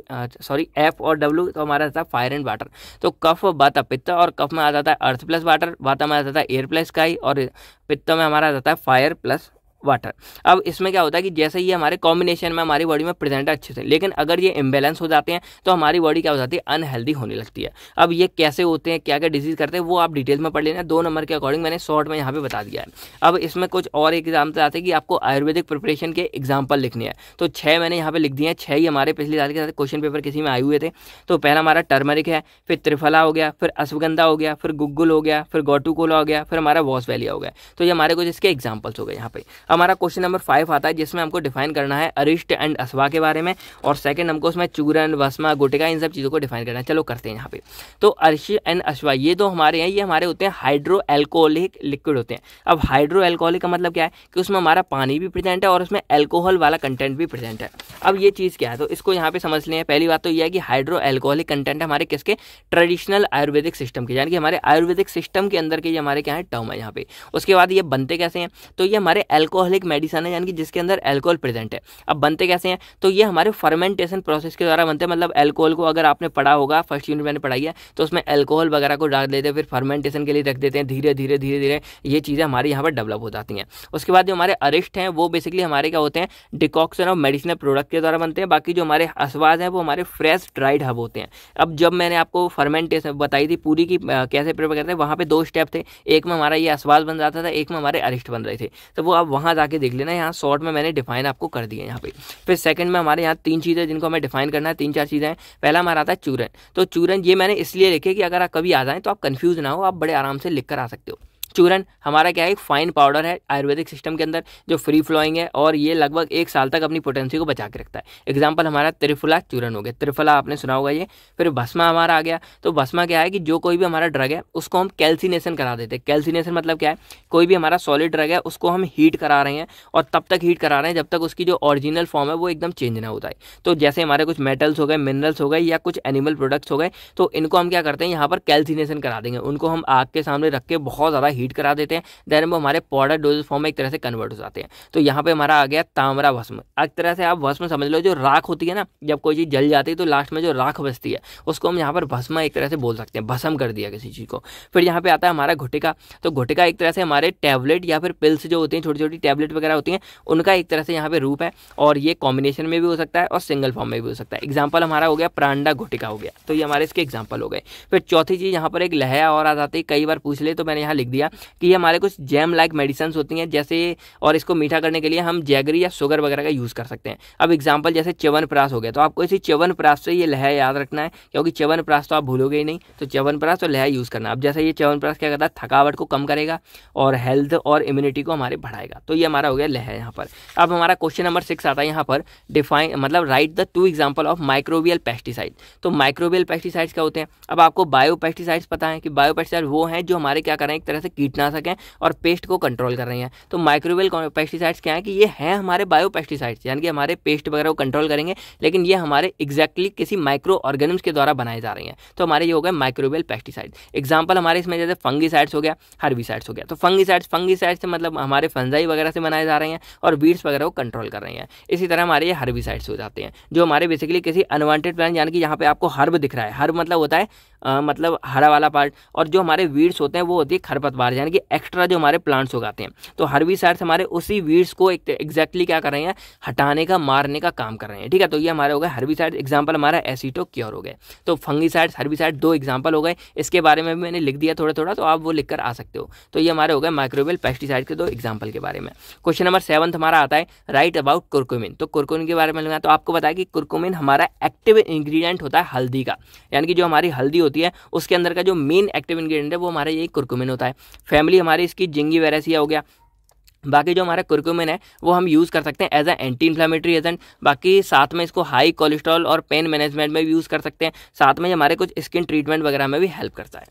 सॉरी एफ और डब्ल्यू तो हमारा है फायर एंड वाटर तो कफ बाता पित्ता और कफ में आ जाता है अर्थ प्लस वाटर वाता में आ जाता है एयर प्लस स्काई और पित्त में हमारा आ जाता है फायर प्लस वाटर अब इसमें क्या होता है कि जैसे ही हमारे कॉम्बिनेशन में हमारी बॉडी में प्रेजेंट है अच्छे से लेकिन अगर ये इम्बेलेंस हो जाते हैं तो हमारी बॉडी क्या हो जाती है अनहेल्दी होने लगती है अब ये कैसे होते हैं क्या क्या डिजीज़ करते हैं वो आप डिटेल्स में पढ़ लेना दो नंबर के अकॉर्डिंग मैंने शॉर्ट में यहाँ पर बता दिया है अब इसमें कुछ और एग्जाम्पल आते हैं कि आपको आयुर्वेदिक प्रिपरेशन के एग्जाम्पल लिखने हैं तो छः मैंने यहाँ पर लिख दिए हैं छः ही हमारे पिछले साल के साथ क्वेश्चन पेपर किसी में आए हुए थे तो पहला हमारा टर्मरिक है फिर त्रिफला हो गया फिर अश्वगंधा हो गया फिर गुग्गुल हो गया फिर गोटूकोला हो गया फिर हमारा वॉस वैली हो गया तो ये हमारे कुछ इसके एग्जाम्पल्स हो गए यहाँ पर हमारा क्वेश्चन नंबर फाइव आता है जिसमें हमको डिफाइन करना है अरिष्ट एंड असवा के बारे में और सेकंड हमको उसमें चूरन वसमा गुटिका इन सब चीज़ों को डिफाइन करना है चलो करते हैं यहाँ पे तो अरिष्ट एंड असवा ये तो हमारे हैं ये हमारे होते हैं हाइड्रो एल्कोहलिक लिक्विड होते हैं अब हाइड्रो एल्कोहलिक का मतलब क्या है कि उसमें हमारा पानी भी प्रेजेंट है और उसमें एल्कोहल वाला कंटेंट भी प्रेजेंट है अब ये चीज़ क्या है तो इसको यहाँ पे समझ लें पहली बात तो यह है कि हाइड्रो एल्कोहलिक कंटेंट हमारे किसके ट्रेडिशनल आयुर्वेदिक सिस्टम के यानी कि हमारे आयुर्वेदिक सिस्टम के अंदर के ये हमारे क्या है टर्म है यहाँ पे उसके बाद ये बनते कैसे हैं तो ये हमारे एल्कोहल अल्कोहलिक मेडिसन है यानी कि जिसके अंदर एल्कोहल प्रेजेंट है अब बनते कैसे हैं तो ये हमारे फर्मेंटेशन प्रोसेस के द्वारा बनते हैं मतलब एल्कोहल को अगर आपने पढ़ा होगा फर्स्ट यूनिट मैंने पढ़ाई है तो उसमें एल्कोहल वगैरह को डाल देते हैं फिर फर्मेंटेशन के लिए रख देते हैं धीरे धीरे धीरे धीरे ये चीज़ें हमारे यहाँ पर डेवलप हो जाती हैं उसके बाद जो हमारे अरिस्ट हैं वो बेसिकली हमारे क्या होते हैं डिकॉक्शन ऑफ मेडिसिनल प्रोडक्ट के द्वारा बनते हैं बाकी जो हमारे असवाज हैं वो हमारे फ्रेश ड्राइड हब होते हैं अब जब मैंने आपको फर्मेंटेशन बताई थी पूरी की कैसे प्रिपेयर करते हैं वहाँ पर दो स्टेप थे एक में हमारा ये असवाज बन जाता था एक में हमारे अरिस्ट बन रहे थे तो वो आप वहाँ यहाँ जाके देख लेना यहाँ शॉर्ट में मैंने डिफाइन आपको कर दिया यहाँ पे फिर सेकंड में हमारे यहाँ तीन चीज़ें जिनको हमें डिफाइन करना है तीन चार चीज़ें हैं पहला हमारा आता है चूरन तो चूरन ये मैंने इसलिए लिखे कि अगर आप कभी आ जाएँ तो आप कन्फ्यूज़ ना हो आप बड़े आराम से लिख कर आ सकते हो चूरन हमारा क्या है फाइन पाउडर है आयुर्वेदिक सिस्टम के अंदर जो फ्री फ्लोइंग है और ये लगभग एक साल तक अपनी पोटेंसी को बचा के रखता है एग्जाम्पल हमारा त्रिफुला चूरन हो गया त्रिफला आपने सुना होगा ये फिर भस्मा हमारा आ गया तो भस्मा क्या है कि जो कोई भी हमारा ड्रग है उसको हम कैल्सिनेशन करा देते हैं कैल्सिनेशन मतलब क्या है कोई भी हमारा सॉलिड ड्रग है उसको हम हीट करा रहे हैं और तब तक हीट करा रहे हैं जब तक उसकी जो ऑरिजिनल फॉर्म है वो एकदम चेंज ना होता है तो जैसे हमारे कुछ मेटल्स हो गए मिनरल्स हो गए या कुछ एनिमल प्रोडक्ट्स हो गए तो इनको हम क्या करते हैं यहाँ पर कैल्सिनेशन करा देंगे उनको हम आग के सामने रख के बहुत ज़्यादा हीट करा देते हैं देन वो हमारे पाउडर डोजेस फॉर्म में एक तरह से कन्वर्ट हो जाते हैं तो यहाँ पे हमारा आ गया तामरा भस्म एक तरह से आप भस्म समझ लो जो राख होती है ना जब कोई चीज़ जल जाती है तो लास्ट में जो राख बचती है उसको हम यहाँ पर भस्म एक तरह से बोल सकते हैं भस्म कर दिया किसी चीज़ को फिर यहाँ पर आता है हमारा घुटिका तो घुटिका एक तरह से हमारे टैबलेट या फिर पिल्स जो होती हैं छोटी छोटी टैबलेट वगैरह होती हैं उनका एक तरह से यहाँ पर रूप है और ये कॉम्बिनेशन में भी हो सकता है और सिंगल फॉर्म में भी हो सकता है एग्जाम्पल हमारा हो गया प्रांडा घुटिका हो गया तो ये हमारे इसके एग्जाम्पल हो गए फिर चौथी चीज़ यहाँ पर एक लहया और आ जाती है कई बार पूछ ले तो मैंने यहाँ लिख दिया कि ये हमारे कुछ जैम लाइक मेडिसन्स होती हैं जैसे और इसको मीठा करने के लिए हम जैगरी या शुगर वगैरह का यूज़ कर सकते हैं अब एग्जाम्पल जैसे च्यवन प्रास हो गया तो आपको इसी च्यवन प्रास से ये लहर याद रखना है क्योंकि च्यवन प्रास तो आप भूलोगे ही नहीं तो च्यवन प्रास और लह यूज़ करना अब जैसे ये च्यवन प्रास क्या करता है थकावट को कम करेगा और हेल्थ और इम्यूनिटी को हमारे बढ़ाएगा तो ये हमारा हो गया लहर यहाँ पर अब हमारा क्वेश्चन नंबर सिक्स आता है यहाँ पर डिफाइन मतलब write the two example of microbial pesticide तो माइक्रोवियल पेस्टिसाइड्स क्या होते हैं अब आपको बायो पेस्टिसाइड्स पता है कि बायो पेस्टिसाइड वो हैं जो हमारे क्या करें एक तरह से कीटनाशक हैं और पेस्ट को कंट्रोल कर रही हैं तो माइक्रोवेल पेस्टिसाइड्स क्या है कि ये हैं हमारे बायो पेस्टिसाइड्स यानी कि हमारे पेस्ट वगैरह को कंट्रोल करेंगे लेकिन ये हमारे एग्जैक्टली किसी माइक्रो ऑर्गेनिम्स के द्वारा बनाए जा रहे हैं तो हमारे ये हो गए माइक्रोवेल पेस्टिसाइड एग्जाम्पल हमारे इसमें जैसे फंगीसाइड्स हो गया हर्बीसाइड्स हो गया तो फंगीसाइड्स फंगीसाइड्स से मतलब हमारे फंजाई वगैरह से बनाए जा रहे हैं और वीड्स वगैरह को कंट्रोल कर रहे हैं इसी तरह हमारे ये हर्बीसाइड्स हो जाते हैं जो हमारे बेसिकली किसी अनवांटेड प्लांट यानी कि यहाँ पे आपको हर्ब दिख रहा है हर्ब मतलब होता है आ, मतलब हरा वाला पार्ट और जो हमारे वीड्स होते हैं वो होती है खरपतवार यानी कि एक्स्ट्रा जो हमारे प्लांट्स उगाते हैं तो साइड्स हमारे उसी वीड्स को एग्जैक्टली क्या कर रहे हैं हटाने का मारने का काम कर रहे हैं ठीक है तो ये हमारे हो गए साइड एग्जाम्पल हमारा एसिटो क्योर हो गए तो फंगीसाइड्स साइड दो एग्जाम्पल हो गए इसके बारे में भी मैंने लिख दिया थोड़ा थोड़ा तो आप वो लिख कर आ सकते हो तो ये हमारे हो गए माइक्रोवेल पेस्टिसाइड के दो एग्जाम्पल के बारे में क्वेश्चन नंबर सेवंथ हमारा आता है राइट अबाउट कुरकुमिन तो कुरकुमिन के बारे में तो आपको बताया कि कुरकुमिन हमारा एक्टिव इंग्रीडियंट होता है हल्दी का यानी कि जो हमारी हल्दी होती है उसके अंदर का जो मेन एक्टिव इंग्रेडिएंट है वो हमारा यही कुरकुमिन होता है फैमिली हमारी इसकी जिंगी वेरेसिया हो गया बाकी जो हमारा कुरकुमिन है वो हम यूज़ कर सकते हैं as a anti inflammatory agent बाकी साथ में इसको हाई कोलेस्ट्रॉल और पेन मैनेजमेंट में भी यूज़ कर सकते हैं साथ में हमारे कुछ स्किन ट्रीटमेंट वगैरह में भी हेल्प करता है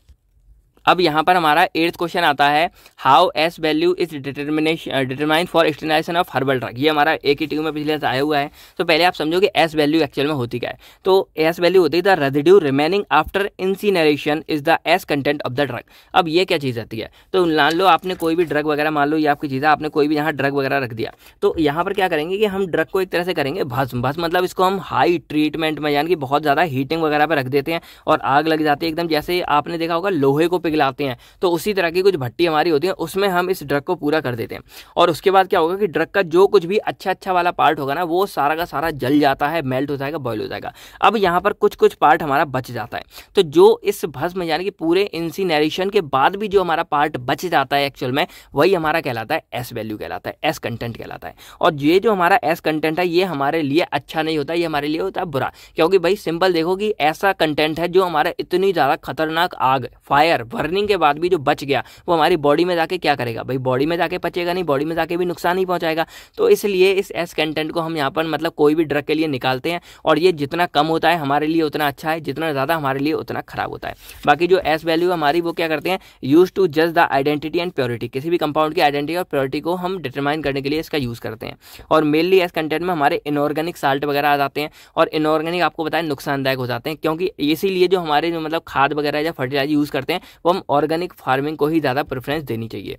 अब यहाँ पर हमारा एट्थ क्वेश्चन आता है how ash value is determination determine for externalisation of herbal drug ये हमारा एक ही टीम में पिछले आया हुआ है तो पहले आप समझो कि एस वैल्यू एक्चुअल में होती क्या है तो एस वैल्यू होती है the residue remaining after incineration is the ash content of the drug अब ये क्या चीज़ आती है तो मान लो आपने कोई भी ड्रग वगैरह मान लो ये आपकी चीज़ है आपने कोई भी यहाँ ड्रग वगैरह रख दिया तो यहाँ पर क्या करेंगे कि हम ड्रग को एक तरह से करेंगे भस्म भस्म मतलब इसको हम हाई ट्रीटमेंट में यानी कि बहुत ज़्यादा हीटिंग वगैरह पर रख देते हैं और आग लग जाती है एकदम जैसे आपने देखा होगा लोहे को पिघलाते हैं तो उसी तरह की कुछ भट्टी हमारी होती है उसमें हम इस ड्रग को पूरा कर देते हैं और उसके बाद क्या होगा कि ड्रग का जो कुछ भी अच्छा अच्छा वाला पार्ट होगा ना वो सारा का सारा जल जाता है मेल्ट हो जाएगा बॉयल हो जाएगा अब यहाँ पर कुछ कुछ पार्ट हमारा बच जाता है तो जो इस भस्म यानी कि पूरे इंसिनेरेशन के बाद भी जो हमारा पार्ट बच जाता है एक्चुअल में वही हमारा कहलाता है एस वैल्यू कहलाता है एस कंटेंट कहलाता है और ये जो हमारा एस कंटेंट है ये हमारे लिए अच्छा नहीं होता ये हमारे लिए होता है बुरा क्योंकि भाई सिंपल देखो कि ऐसा कंटेंट है जो हमारा इतनी ज़्यादा खतरनाक आग फायर बर्निंग के बाद भी जो बच गया वो हमारी बॉडी में जाके क्या करेगा भाई बॉडी में जाके पचेगा नहीं बॉडी में जाके भी नुकसान ही पहुंचाएगा तो इसलिए इस एस कंटेंट को हम यहाँ पर मतलब कोई भी ड्रग के लिए निकालते हैं और ये जितना कम होता है हमारे लिए उतना अच्छा है जितना ज़्यादा हमारे लिए उतना खराब होता है बाकी जो एस वैल्यू हमारी वो क्या करते हैं यूज टू जज द आइडेंटिटी एंड प्योरिटी किसी भी कंपाउंड की आइडेंटिटी और प्योरिटी को हम डिटरमाइन करने के लिए इसका यूज़ करते हैं और मेनली एस कंटेंट में हमारे इनऑर्गेनिक साल्ट वगैरह आ जाते हैं और इनऑर्गेनिक आपको बताएं नुकसानदायक हो जाते हैं क्योंकि इसीलिए जो हमारे जो मतलब खाद वगैरह या फर्टिलाइजर यूज़ करते हैं वो हम ऑर्गेनिक फार्मिंग को ही ज़्यादा प्रेफरेंस देनी चाहिए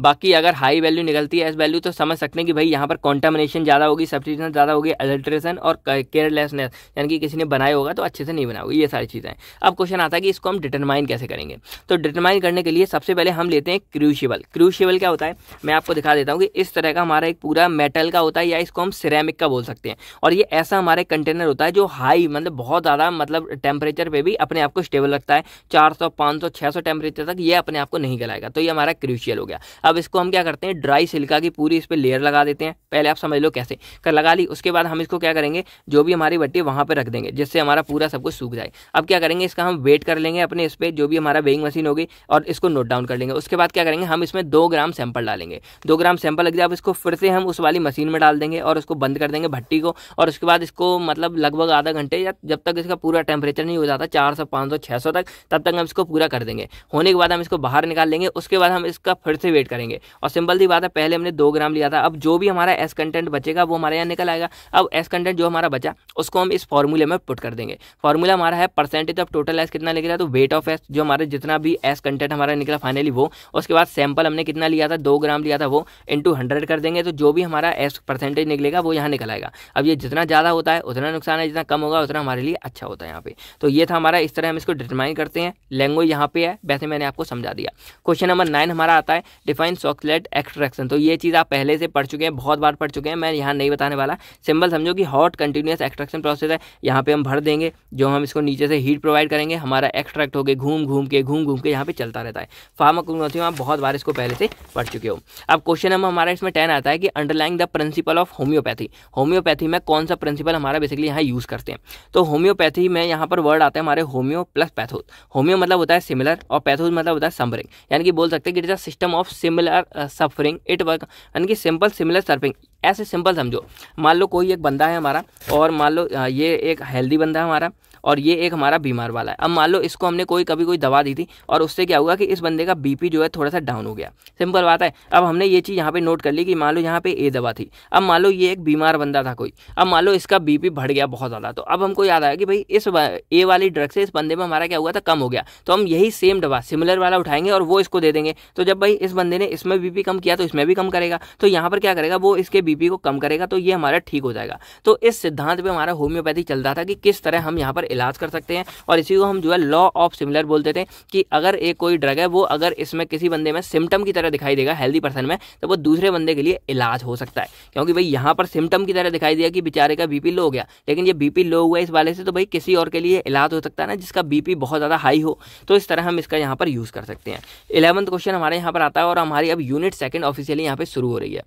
बाकी अगर हाई वैल्यू निकलती है एस वैल्यू तो समझ सकते हैं कि भाई यहाँ पर कॉन्टामिनेशन ज़्यादा होगी चीज़ें ज़्यादा होगी अल्ट्रेशन और केयरलेसनेस यानी कि किसी ने बनाया होगा तो अच्छे से नहीं बना होगी ये सारी चीज़ें अब क्वेश्चन आता है कि इसको हम डिटरमाइन कैसे करेंगे तो डिटरमाइन करने के लिए सबसे पहले हम लेते हैं क्रूशिबल क्रूशिबल क्या होता है मैं आपको दिखा देता हूँ कि इस तरह का हमारा एक पूरा मेटल का होता है या इसको हम सिरेमिक का बोल सकते हैं और ये ऐसा हमारा कंटेनर होता है जो हाई मतलब बहुत ज़्यादा मतलब टेम्परेचर पर भी अपने आप को स्टेबल रखता है चार सौ पाँच सौ छः सौ टेम्परेचर तक ये अपने आप को नहीं गलाएगा तो ये हमारा क्रूशियल हो गया अब इसको हम क्या करते हैं ड्राई सिल्का की पूरी इस पर लेयर लगा देते हैं पहले आप समझ लो कैसे कर लगा ली उसके बाद हम इसको क्या करेंगे जो भी हमारी भट्टी वहाँ पर रख देंगे जिससे हमारा पूरा सब कुछ सूख जाए अब क्या करेंगे इसका हम वेट कर लेंगे अपने इस पर जो भी हमारा वेइंग मशीन होगी और इसको नोट डाउन कर लेंगे उसके बाद क्या करेंगे हम इसमें दो ग्राम सैंपल डालेंगे दो ग्राम सैंपल लग जाए अब इसको फिर से हम उस वाली मशीन में डाल देंगे और उसको बंद कर देंगे भट्टी को और उसके बाद इसको मतलब लगभग आधा घंटे या जब तक इसका पूरा टेम्परेचर नहीं हो जाता चार सौ पाँच सौ छः सौ तक तब तक हम इसको पूरा कर देंगे होने के बाद हम इसको बाहर निकाल लेंगे उसके बाद हम इसका फिर से वेट करेंगे और सिंपल सी बात है पहले हमने दो ग्राम लिया था अब जो भी हमारा एस कंटेंट बचेगा वो हमारे यहाँ निकल आएगा अब एस कंटेंट जो हमारा बचा उसको हम इस फॉर्मूले में पुट कर देंगे फॉर्मूला हमारा है परसेंटेज ऑफ टोटल एस कितना लिख निकला तो वेट ऑफ एस जो हमारे जितना भी एस कंटेंट हमारा निकला फाइनली वो उसके बाद सैंपल हमने कितना लिया था दो ग्राम लिया था वो इंटू हंड्रेड कर देंगे तो जो भी हमारा एस परसेंटेज निकलेगा वो यहाँ निकल आएगा अब ये जितना ज़्यादा होता है उतना नुकसान है जितना कम होगा उतना हमारे लिए अच्छा होता है यहाँ पर तो ये था हमारा इस तरह हम इसको डिटरमाइन करते हैं लैंग्वेज यहाँ पे है वैसे मैंने आपको समझा दिया क्वेश्चन नंबर नाइन हमारा आता है डिफाइन सॉक्सलेट एक्सट्रैक्शन तो ये चीज़ आप पहले से पढ़ चुके हैं बहुत बार पढ़ चुके हैं मैं यहाँ नहीं बताने वाला सिंबल समझो कि हॉट कंटिन्यूस एक्सट्रैक्शन प्रोसेस है यहाँ पे हम भर देंगे जो हम इसको नीचे से हीट प्रोवाइड करेंगे हमारा एक्सट्रैक्ट हो गया घूम घूम के घूम घूम के यहाँ पे चलता रहता है फार्माकोग्नोथी आप बहुत बार इसको पहले से पढ़ चुके हो अब क्वेश्चन नंबर हमारा इसमें टेन आता है कि underlying the principle of homeopathy homeopathy में कौन सा प्रिंसिपल हमारा बेसिकली यहाँ यूज़ करते हैं तो होम्योपैथी में यहाँ पर वर्ड आता है हमारे होम्यो प्लस पैथोज होम्यो मतलब होता है सिमिलर और पैथोज मतलब होता है समरिंग यानी कि बोल सकते हैं कि it is a system of sim similar suffering it work यानी कि सिंपल सिमिलर सर्फिंग ऐसे सिंपल समझो मान लो कोई एक बंदा है हमारा और मान लो uh, ये एक हेल्दी बंदा है हमारा और ये एक हमारा बीमार वाला है अब मान लो इसको हमने कोई कभी कोई दवा दी थी और उससे क्या हुआ कि इस बंदे का बीपी जो है थोड़ा सा डाउन हो गया सिंपल बात है अब हमने ये चीज़ यहाँ पे नोट कर ली कि मान लो यहाँ पे ए दवा थी अब मान लो ये एक बीमार बंदा था कोई अब मान लो इसका बीपी बढ़ गया बहुत ज़्यादा तो अब हमको याद आया कि भाई इस ए वाली ड्रग से इस बंदे में हमारा क्या हुआ था कम हो गया तो हम यही सेम दवा सिमिलर वाला उठाएंगे और वो इसको दे देंगे तो जब भाई इस बंदे ने इसमें बीपी कम किया तो इसमें भी कम करेगा तो यहाँ पर क्या करेगा वो इसके बीपी को कम करेगा तो ये हमारा ठीक हो जाएगा तो इस सिद्धांत पर हमारा होम्योपैथी चलता था कि किस तरह हम यहाँ पर इलाज कर सकते हैं और इसी को हम जो है लॉ ऑफ सिमिलर बोलते थे कि अगर एक कोई ड्रग है वो अगर इसमें किसी बंदे में सिम्टम की तरह दिखाई देगा हेल्दी पर्सन में तो वो दूसरे बंदे के लिए इलाज हो सकता है क्योंकि भाई यहाँ पर सिम्टम की तरह दिखाई दिया कि बेचारे का बीपी लो हो गया लेकिन ये बीपी लो हुआ इस वाले से तो भाई किसी और के लिए इलाज हो सकता है ना जिसका बीपी बहुत ज़्यादा हाई हो तो इस तरह हम इसका यहाँ पर यूज़ कर सकते हैं इलेवंथ क्वेश्चन हमारे यहाँ पर आता है और हमारी अब यूनिट सेकेंड ऑफिशियली यहाँ पर शुरू हो रही है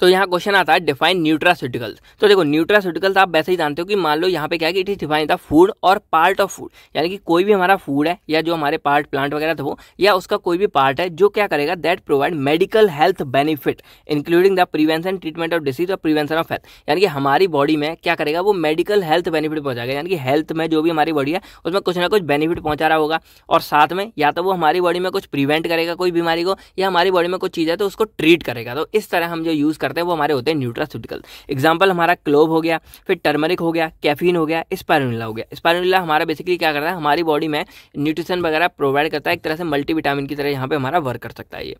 तो यहाँ क्वेश्चन आता है डिफाइन न्यूट्रास्यूटिकल्स तो देखो न्यूट्रास्यूटिकल्स आप वैसे ही जानते हो कि मान लो यहाँ पे क्या है कि it is define the food और पार्ट ऑफ फूड यानी कि कोई भी हमारा फूड है या जो हमारे पार्ट प्लांट वगैरह था वो या उसका कोई भी पार्ट है जो क्या करेगा that provide medical health benefit including the prevention treatment of disease और प्रिवेंशन ऑफ हेल्थ यानी कि हमारी बॉडी में क्या करेगा वो मेडिकल हेल्थ बेनिफिट पहुंचाएगा यानी कि हेल्थ में जो भी हमारी बॉडी है उसमें कुछ ना कुछ बेनिफिट पहुंचा रहा होगा और साथ में या तो वो हमारी बॉडी में कुछ प्रिवेंट करेगा कोई बीमारी को या हमारी बॉडी में कुछ चीज़ है तो उसको ट्रीट करेगा तो इस तरह हम जो यूज़ करते हैं वो हमारे होते हैं न्यूट्रास्यूटिकल एग्जाम्पल हमारा क्लोव हो गया फिर टर्मरिक हो गया कैफीन हो गया स्पायरुला हो गया स्पायरुला हमारा बेसिकली क्या करता है हमारी बॉडी में न्यूट्रिशन वगैरह प्रोवाइड करता है एक तरह से मल्टी विटामिन की तरह यहाँ पे हमारा वर्क कर सकता है ये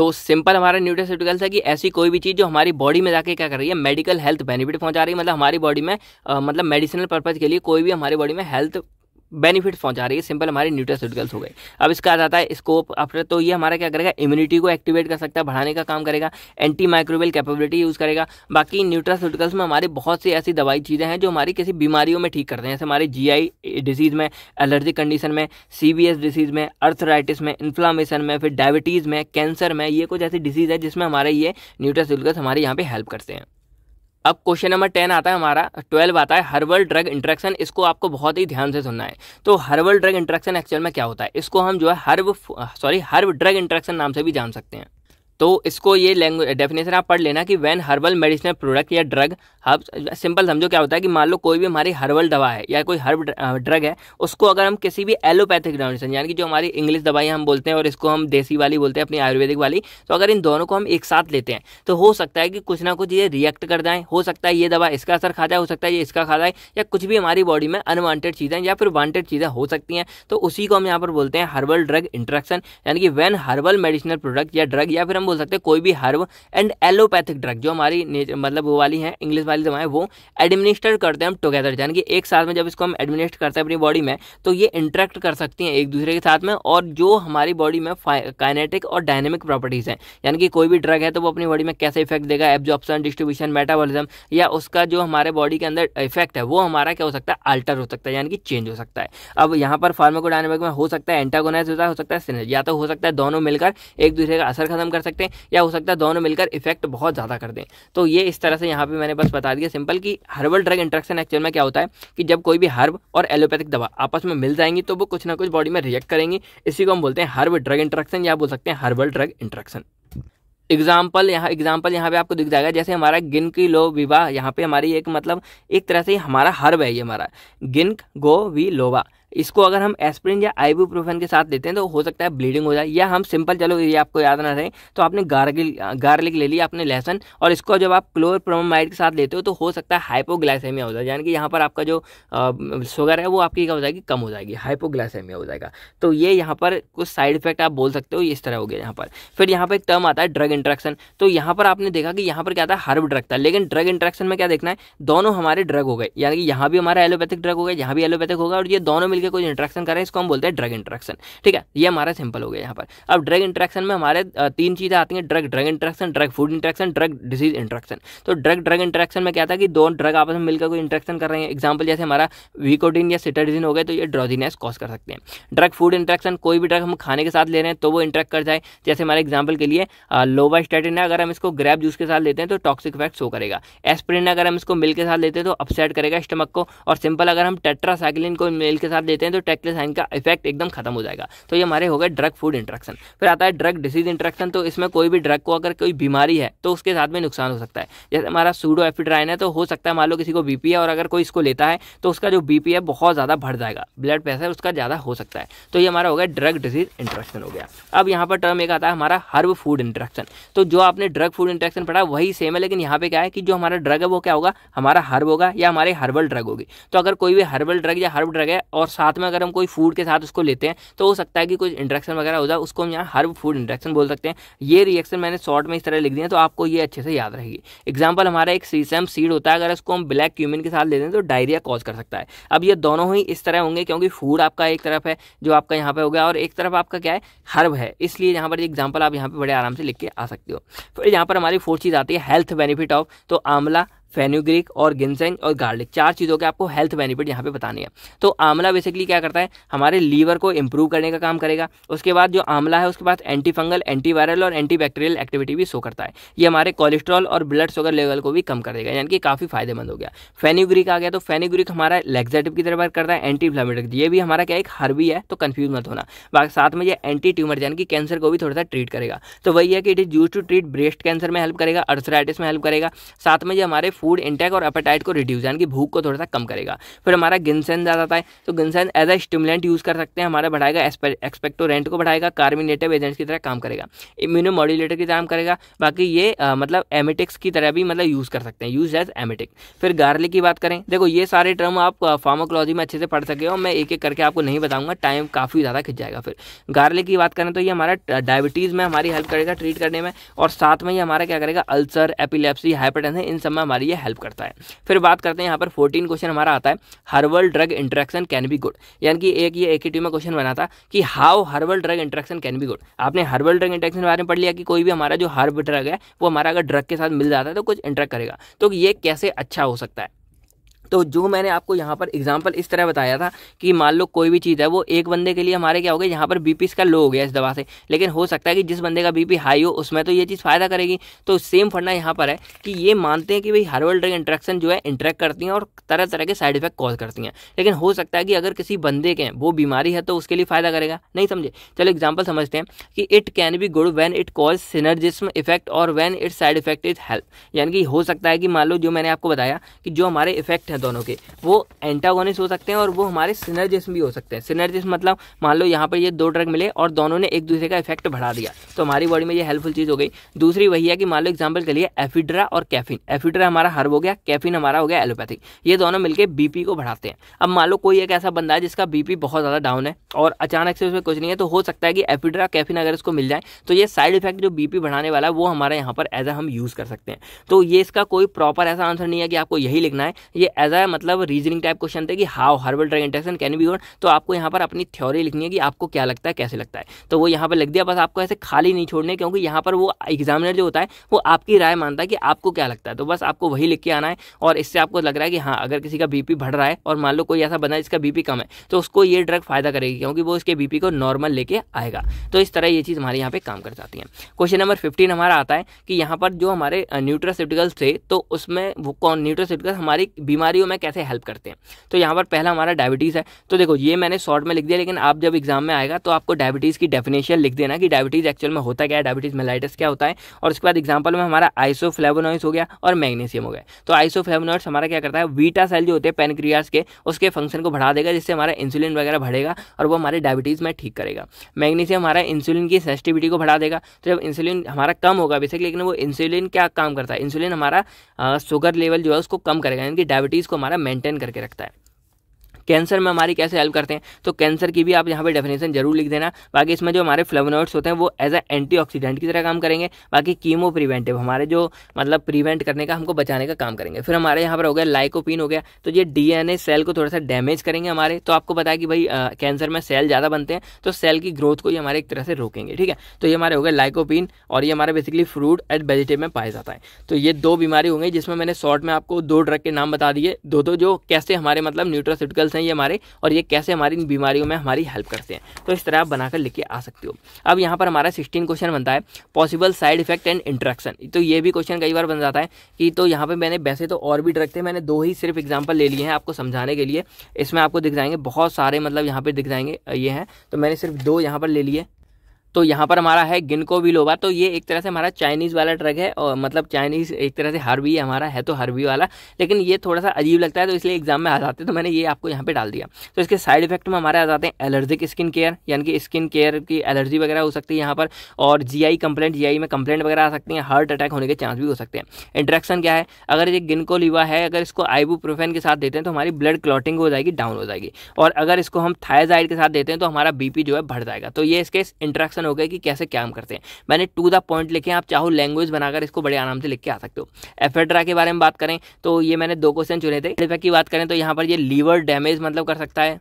तो सिंपल हमारा न्यूट्रास्यूटिकल्स है कि ऐसी कोई भी चीज़ जो हमारी बॉडी में जाके क्या कर रही है मेडिकल हेल्थ बेनिफिट पहुंचा रही है मतलब हमारी बॉडी में आ, मतलब मेडिसिनल पर्पज़ के लिए कोई भी हमारी बॉडी में हेल्थ बेनिफिट्स पहुंचा रही है सिंपल हमारे न्यूट्रास्यूटिकल्स हो गए अब इसका आ जाता है स्कोप आफ्टर तो ये हमारा क्या करेगा इम्यूनिटी को एक्टिवेट कर सकता है बढ़ाने का काम करेगा एंटी माइक्रोबियल कैपेबिलिटी यूज़ करेगा बाकी न्यूट्रास्यूटिकल्स में हमारे बहुत सी ऐसी दवाई चीज़ें हैं जो हमारी किसी बीमारियों में ठीक करते हैं जैसे हमारे आई डिसीज़ में एलर्जिक कंडीशन में एस डिसीज़ में अर्थराइटिस में इन्फ्लामेशन में फिर डायबिटीज़ में कैंसर में ये कुछ ऐसी डिसीज़ है जिसमें हमारे ये न्यूट्रास्यूटिकल्स हमारे यहाँ पर हेल्प करते हैं अब क्वेश्चन नंबर टेन आता है हमारा ट्वेल्व आता है हर्बल ड्रग इंट्रैक्शन इसको आपको बहुत ही ध्यान से सुनना है तो हर्बल ड्रग इंट्रैक्शन एक्चुअल में क्या होता है इसको हम जो है herb sorry herb drug interaction नाम से भी जान सकते हैं तो इसको ये लैंग्वेज डेफिनेशन आप पढ़ लेना कि वैन हर्बल मेडिसिनल प्रोडक्ट या ड्रग हब सिंपल समझो क्या होता है कि मान लो कोई भी हमारी हर्बल दवा है या कोई हर्ब ड्रग है उसको अगर हम किसी भी एलोपैथिक डेफिनेशन यानी कि जो हमारी इंग्लिश दवाई हम बोलते हैं और इसको हम देसी वाली बोलते हैं अपनी आयुर्वेदिक वाली तो अगर इन दोनों को हम एक साथ लेते हैं तो हो सकता है कि कुछ ना कुछ ये रिएक्ट कर जाए हो सकता है ये दवा इसका असर खा जाए हो सकता है ये इसका खा जाए या कुछ भी हमारी बॉडी में अनवांटेड चीज़ें या फिर वांटेड चीज़ें हो सकती हैं तो उसी को हम यहाँ पर बोलते हैं हर्बल ड्रग इंट्रैक्शन यानी कि वैन हर्बल मेडिसिनल प्रोडक्ट या ड्रग या फिर हम बोल सकते हैं कोई भी हर्ब एंड एलोपैथिक ड्रग जो हमारी मतलब वो वाली है इंग्लिश वाली दवाएं वो एडमिनिस्टर करते हैं हम टुगेदर यानी कि एक साथ में जब इसको हम एडमिनिस्टर करते हैं अपनी बॉडी में तो ये इंट्रैक्ट कर सकती हैं एक दूसरे के साथ में और जो हमारी बॉडी में काइनेटिक और डायनेमिक प्रॉपर्टीज़ हैं यानी कि कोई भी ड्रग है तो वो अपनी बॉडी में कैसे इफेक्ट देगा एब्जॉर्प्शन डिस्ट्रीब्यूशन मेटाबॉलिज्म या उसका जो हमारे बॉडी के अंदर इफेक्ट है वो हमारा क्या हो सकता है अल्टर हो सकता है यानी कि चेंज हो सकता है अब यहाँ पर फार्माकोडायनेमिक में हो सकता है एंटागोनाइज होता है हो सकता है या तो हो सकता है दोनों मिलकर एक दूसरे का असर खत्म कर सकते सकते हैं या हो सकता है दोनों मिलकर इफेक्ट बहुत ज़्यादा कर दें तो ये इस तरह से यहाँ पे मैंने बस बता दिया सिंपल कि हर्बल ड्रग इंट्रक्शन एक्चुअल में क्या होता है कि जब कोई भी हर्ब और एलोपैथिक दवा आपस में मिल जाएंगी तो वो कुछ ना कुछ बॉडी में रिएक्ट करेंगी इसी को हम बोलते हैं हर्ब ड्रग इंट्रक्शन या बोल सकते हैं हर्बल ड्रग इंट्रक्शन एग्जाम्पल यहाँ एग्जाम्पल यहाँ पे आपको दिख जाएगा जैसे हमारा गिन की लो विवाह यहाँ पे हमारी एक मतलब एक तरह से हमारा हर्ब है ये हमारा गिनक गो वी लोवा इसको अगर हम एस्प्रिन या आइबूप्रोफेन के साथ लेते हैं तो हो सकता है ब्लीडिंग हो जाए या हम सिंपल चलो ये आपको याद ना रहे तो आपने गार्गिल गार्लिक ले लिया आपने लहसन और इसको जब आप क्लोर प्रोमाइड के साथ लेते हो तो हो सकता है हाइपोग्लाइसेमिया हो जाए यानी कि यहाँ पर आपका जो शुगर है वो आपकी क्या हो जाएगी कम हो जाएगी हाइपोग्लाइसेमिया हो जाएगा तो ये यहाँ पर कुछ साइड इफेक्ट आप बोल सकते हो इस तरह हो गया यहाँ पर फिर यहाँ पर एक टर्म आता है ड्रग इंट्रैक्शन तो यहाँ पर आपने देखा कि यहाँ पर क्या था हर्ब ड्रग था लेकिन ड्रग इंट्रैक्शन में क्या देखना है दोनों हमारे ड्रग हो गए यानी कि यहाँ भी हमारा एलोपैथिक ड्रग हो गया यहाँ भी एलोपैथिक होगा और ये दोनों के कुछ इंट्रैक्शन करें इसको हम बोलते हैं ड्रग इंट्रैक्शन ठीक है ये हमारा सिंपल हो गया यहाँ पर अब ड्रग इंट्रैक्शन में हमारे तीन चीज़ें आती हैं drug drug interaction drug food interaction drug disease interaction तो ड्रग ड्रग इंट्रैक्शन में क्या था कि दो ड्रग आपस में मिलकर कोई इंट्रैक्शन कर रहे हैं एग्जाम्पल जैसे हमारा वीकोडिन या सिटाडिजिन हो गए तो ये ड्रोजिनेस कॉज कर सकते हैं ड्रग फूड इंट्रैक्शन कोई भी ड्रग हम खाने के साथ ले रहे हैं तो वो इंट्रैक्ट कर जाए जैसे हमारे एग्जाम्पल के लिए लोवा स्टेटिन अगर हम इसको ग्रैप जूस के साथ लेते हैं तो टॉक्सिक इफेक्ट शो करेगा एस्प्रिन अगर हम इसको मिल के साथ लेते हैं तो अपसेट करेगा स्टमक को और सिंपल अगर हम टेट्रासाइक्लिन को मिल के साथ देते हैं तो टेक्लेसाइन का इफेक्ट एकदम खत्म हो जाएगा तो ये हमारे हो गए ड्रग फूड इंट्रैक्शन फिर आता है ड्रग डिसीज इंट्रैक्शन तो इसमें कोई भी ड्रग को अगर कोई बीमारी है तो उसके साथ में नुकसान हो सकता है जैसे हमारा सूडो एफिड्राइन है तो हो सकता है मान लो किसी को बीपी है और अगर कोई इसको लेता है तो उसका जो बीपी है बहुत ज़्यादा बढ़ जाएगा ब्लड प्रेशर उसका ज़्यादा हो सकता है तो ये हमारा हो गया ड्रग डिसीज इंट्रैक्शन हो गया अब यहाँ पर टर्म एक आता है हमारा हर्ब फूड इंट्रैक्शन तो जो आपने ड्रग फूड इंट्रैक्शन पढ़ा वही सेम है लेकिन यहाँ पे क्या है कि जो हमारा ड्रग है वो क्या होगा हमारा हर्ब होगा या हमारे हर्बल ड्रग होगी तो अगर कोई भी हर्बल ड्रग या हर्ब ड्रग है और साथ में अगर हम कोई फूड के साथ उसको लेते हैं तो हो सकता है कि कोई इंडक्शन वगैरह हो जाए उसको हम यहाँ हर्ब फूड इंडक्शन बोल सकते हैं ये रिएक्शन मैंने शॉर्ट में इस तरह लिख दिया तो आपको ये अच्छे से याद रहेगी एग्जाम्पल हमारा एक सीसम सीड होता है अगर इसको हम ब्लैक क्यूमिन के साथ लेते हैं तो डायरिया कॉज कर सकता है अब ये दोनों ही इस तरह होंगे क्योंकि फूड आपका एक तरफ है जो आपका यहाँ पर हो गया और एक तरफ आपका क्या है हर्ब है इसलिए यहाँ पर एग्जाम्पल आप यहाँ पर बड़े आराम से लिख के आ सकते हो फिर यहाँ पर हमारी फोर्थ चीज़ आती है हेल्थ बेनिफिट ऑफ तो आंवला फेन्यूग्रिक और गिनसेंग और गार्लिक चार चीज़ों के आपको हेल्थ बेनिफिट यहाँ पे बताने हैं तो आंवला बेसिकली क्या करता है हमारे लीवर को इंप्रूव करने का काम करेगा उसके बाद जो आंवला है उसके बाद एंटी फंगल एंटी वायरल और एंटी बैक्टीरियल एक्टिविटी भी शो करता है ये हमारे कोलेस्ट्रॉल और ब्लड शुगर लेवल को भी कम कर देगा यानी कि काफ़ी फायदेमंद हो गया फेन्यूग्रिक आ गया तो फेन्यूग्रिक हमारा लेग्जेटिव की तरह वर्क करता है एंटी फ्लेमेटिक ये भी हमारा क्या एक हर्बी है तो कन्फ्यूज मत होना बाकी साथ में ये एंटी ट्यूमर यानी कि कैंसर को भी थोड़ा सा ट्रीट करेगा तो वही है कि it is use to treat breast cancer में हेल्प करेगा अर्थराइटिस में हेल्प करेगा साथ में ये हमारे फूड इंटेक और अपेटाइट को रिड्यूस यानी कि भूख को थोड़ा सा कम करेगा फिर हमारा गिनसेन ज़्यादा आता है तो ginseng as a stimulant use कर सकते हैं हमारा बढ़ाएगा एक्सपेक्टोरेंट को बढ़ाएगा कार्बिनेटिव एजेंट्स की तरह काम करेगा इम्यूनो मॉड्यूलेटर की तरह काम करेगा बाकी ये आ, मतलब एमिटिक्स की तरह भी मतलब यूज़ कर सकते हैं यूज एज एमिटिक फिर गार्लिक की बात करें देखो ये सारे टर्म आप फार्मोकोलॉजी में अच्छे से पढ़ सके हो मैं एक एक करके आपको नहीं बताऊंगा टाइम काफ़ी ज़्यादा खिंच जाएगा फिर गार्लिक की बात करें तो ये हमारा डायबिटीज़ में हमारी हेल्प करेगा ट्रीट करने में और साथ में ये हमारा क्या करेगा अल्सर एपिलेप्सी हाइपरटेंशन इन सब में हमारी लिए हेल्प करता है फिर बात करते हैं यहाँ पर फोर्टीन क्वेश्चन हमारा आता है herbal drug interaction can be good यानी कि एक ये एक में क्वेश्चन बना था कि how herbal drug interaction can be good आपने हर्बल ड्रग इंट्रैक्शन के बारे में पढ़ लिया कि कोई भी हमारा जो हर्ब ड्रग है वो हमारा अगर ड्रग के साथ मिल जाता है तो कुछ इंट्रैक्ट करेगा तो ये कैसे अच्छा हो सकता है तो जो मैंने आपको यहाँ पर एग्जाम्पल इस तरह बताया था कि मान लो कोई भी चीज़ है वो एक बंदे के लिए हमारे क्या हो गया यहाँ पर बीपी इसका लो हो गया इस दवा से लेकिन हो सकता है कि जिस बंदे का बीपी हाई हो उसमें तो ये चीज़ फ़ायदा करेगी तो सेम फंडा यहाँ पर है कि ये मानते हैं कि भाई हर्बल ड्रग इंट्रैक्शन जो है इंट्रैक्ट करती हैं और तरह तरह के साइड इफेक्ट कॉज करती हैं लेकिन हो सकता है कि अगर किसी बंदे के वो बीमारी है तो उसके लिए फ़ायदा करेगा नहीं समझे चलो एग्जाम्पल समझते हैं कि it can be good when it cause synergism effect और when it side effect is health यानी कि हो सकता है कि मान लो जो मैंने आपको बताया कि जो हमारे इफेक्ट हैं दोनों के वो एंटागोनिस्ट हो सकते हैं और वो हमारे सिनर्जिस्ट भी हो सकते हैं सिनर्जिस्ट मतलब मान लो यहाँ पर ये दो ड्रग मिले और दोनों ने एक दूसरे का इफेक्ट बढ़ा दिया तो हमारी बॉडी में ये हेल्पफुल चीज़ हो गई दूसरी वही है कि मान लो एग्जाम्पल के लिए एफिड्रा और कैफिन एफिड्रा हमारा हर्ब हो गया कैफिन हमारा हो गया एलोपैथिक ये दोनों मिलकर बीपी को बढ़ाते हैं अब मान लो कोई एक ऐसा बंदा है जिसका बीपी बहुत ज़्यादा डाउन है और अचानक से उसमें कुछ नहीं है तो हो सकता है कि एफिड्रा कैफिन अगर इसको मिल जाए तो ये साइड इफेक्ट जो बीपी बढ़ाने वाला है वो हमारे यहाँ पर एज ए हम यूज़ कर सकते हैं तो ये इसका कोई प्रॉपर ऐसा आंसर नहीं है कि आपको यही लिखना है ये एज अ मतलब रीजनिंग टाइप क्वेश्चन थे कि how herbal drug interaction can be gone तो आपको यहाँ पर अपनी थ्योरी लिखनी है कि आपको क्या लगता है कैसे लगता है तो वो यहाँ पर लिख दिया बस आपको ऐसे खाली नहीं छोड़ने क्योंकि यहाँ पर वो एग्जामिनर जो होता है वो आपकी राय मानता है कि आपको क्या लगता है तो बस आपको वही लिख के आना है और इससे आपको लग रहा है कि हाँ अगर किसी का बीपी बढ़ रहा है और मान लो कोई ऐसा बना जिसका बीपी कम है तो उसको ये ड्रग फायदा करेगी क्योंकि वो इसके बीपी को नॉर्मल लेके आएगा तो इस तरह ये चीज़ हमारे यहाँ पे काम कर जाती है क्वेश्चन नंबर फिफ्टीन हमारा आता है कि यहाँ पर जो हमारे न्यूट्रोसिटिकल्स थे तो उसमें वो कौन न्यूट्रोसिटिकल हमारी बीमारी बीमारियों में कैसे हेल्प करते हैं तो यहाँ पर पहला हमारा डायबिटीज़ है तो देखो ये मैंने शॉर्ट में लिख दिया लेकिन आप जब एग्जाम में आएगा तो आपको डायबिटीज़ की डेफिनेशन लिख देना कि डायबिटीज़ एक्चुअल में होता क्या है डायबिटीज़ मेलाइटिस क्या होता है और उसके बाद एग्जाम्पल में हमारा आइसोफ्लेवोनॉइस हो गया और मैग्नीशियम हो गया तो आइसोफ्लेवोनॉइड्स हमारा क्या करता है वीटा सेल जो होते हैं पेनक्रियास के उसके फंक्शन को बढ़ा देगा जिससे हमारा इंसुलिन वगैरह बढ़ेगा और वो हमारे डायबिटीज़ में ठीक करेगा मैग्नीशियम हमारा इंसुलिन की सेंसिटिविटी को बढ़ा देगा तो जब इंसुलिन हमारा कम होगा बेसिकली लेकिन वो इंसुलिन क्या काम करता है इंसुलिन हमारा शुगर लेवल जो है उसको कम करेगा यानी कि डायबिटीज़ चीज़ को हमारा मेंटेन करके रखता है कैंसर में हमारी कैसे हेल्प करते हैं तो कैंसर की भी आप यहाँ पर डेफिनेशन जरूर लिख देना बाकी इसमें जो हमारे फ्लेवनोइड्स होते हैं वो एज अ एंटीऑक्सीडेंट की तरह काम करेंगे बाकी कीमो प्रिवेंटिव हमारे जो मतलब प्रिवेंट करने का हमको बचाने का काम करेंगे फिर हमारे यहाँ पर हो गया लाइकोपिन हो गया तो ये डीएनए सेल को थोड़ा सा डैमेज करेंगे हमारे तो आपको पता है कि भाई कैंसर में सेल ज़्यादा बनते हैं तो सेल की ग्रोथ को ये हमारे एक तरह से रोकेंगे ठीक है तो ये हमारे हो गए लाइकोपिन और ये हमारे बेसिकली फ्रूट एंड वेजिटेबल में पाया जाता है तो ये दो बीमारी होंगी जिसमें मैंने शॉर्ट में आपको दो ड्रग के नाम बता दिए दो दो जो कैसे हमारे मतलब न्यूट्रोसिटिकल्स हैं ये हमारे और ये कैसे हमारी इन बीमारियों में हमारी हेल्प करते हैं तो इस तरह आप बनाकर लेके आ सकते हो अब यहाँ पर हमारा सिक्सटीन क्वेश्चन बनता है possible side effect and interaction तो ये भी क्वेश्चन कई बार बन जाता है कि तो यहाँ पर मैंने वैसे तो और भी ड्रग थे मैंने दो ही सिर्फ एग्जाम्पल ले लिए हैं आपको समझाने के लिए इसमें आपको दिख जाएंगे बहुत सारे मतलब यहाँ पर दिख जाएंगे ये हैं तो मैंने सिर्फ दो यहाँ पर ले लिए तो यहाँ पर हमारा है गिनको विलोबा तो ये एक तरह से हमारा चाइनीज़ वाला ड्रग है और मतलब चाइनीज़ एक तरह से हर्बी हमारा है तो हर्बी वाला लेकिन ये थोड़ा सा अजीब लगता है तो इसलिए एग्जाम में आ जाते हैं तो मैंने ये आपको यहाँ पे डाल दिया तो इसके साइड इफेक्ट में हमारे आ जाते हैं एलर्जिक स्किन केयर यानी कि स्किन केयर की एलर्जी वगैरह हो सकती है यहाँ पर और जी आई कंप्लेंट में कंप्लेंट वगैरह आ सकती है हार्ट अटैक होने के चांस भी हो सकते हैं इंट्रेक्शन क्या है अगर ये गिनको लिवा है अगर इसको आईबू के साथ देते हैं तो हमारी ब्लड क्लॉटिंग हो जाएगी डाउन हो जाएगी और अगर इसको हम थायजाइड के साथ देते हैं तो हमारा बीपी जो है बढ़ जाएगा तो ये इसके इंट्रेक्शन डिस्कशन हो गया कि कैसे काम करते हैं मैंने टू द पॉइंट लिखे आप चाहो लैंग्वेज बनाकर इसको बड़े आराम से लिख के आ सकते हो एफेड्रा के बारे में बात करें तो ये मैंने दो क्वेश्चन चुने थे एडिफेक्ट की बात करें तो यहाँ पर ये लीवर डैमेज मतलब कर सकता है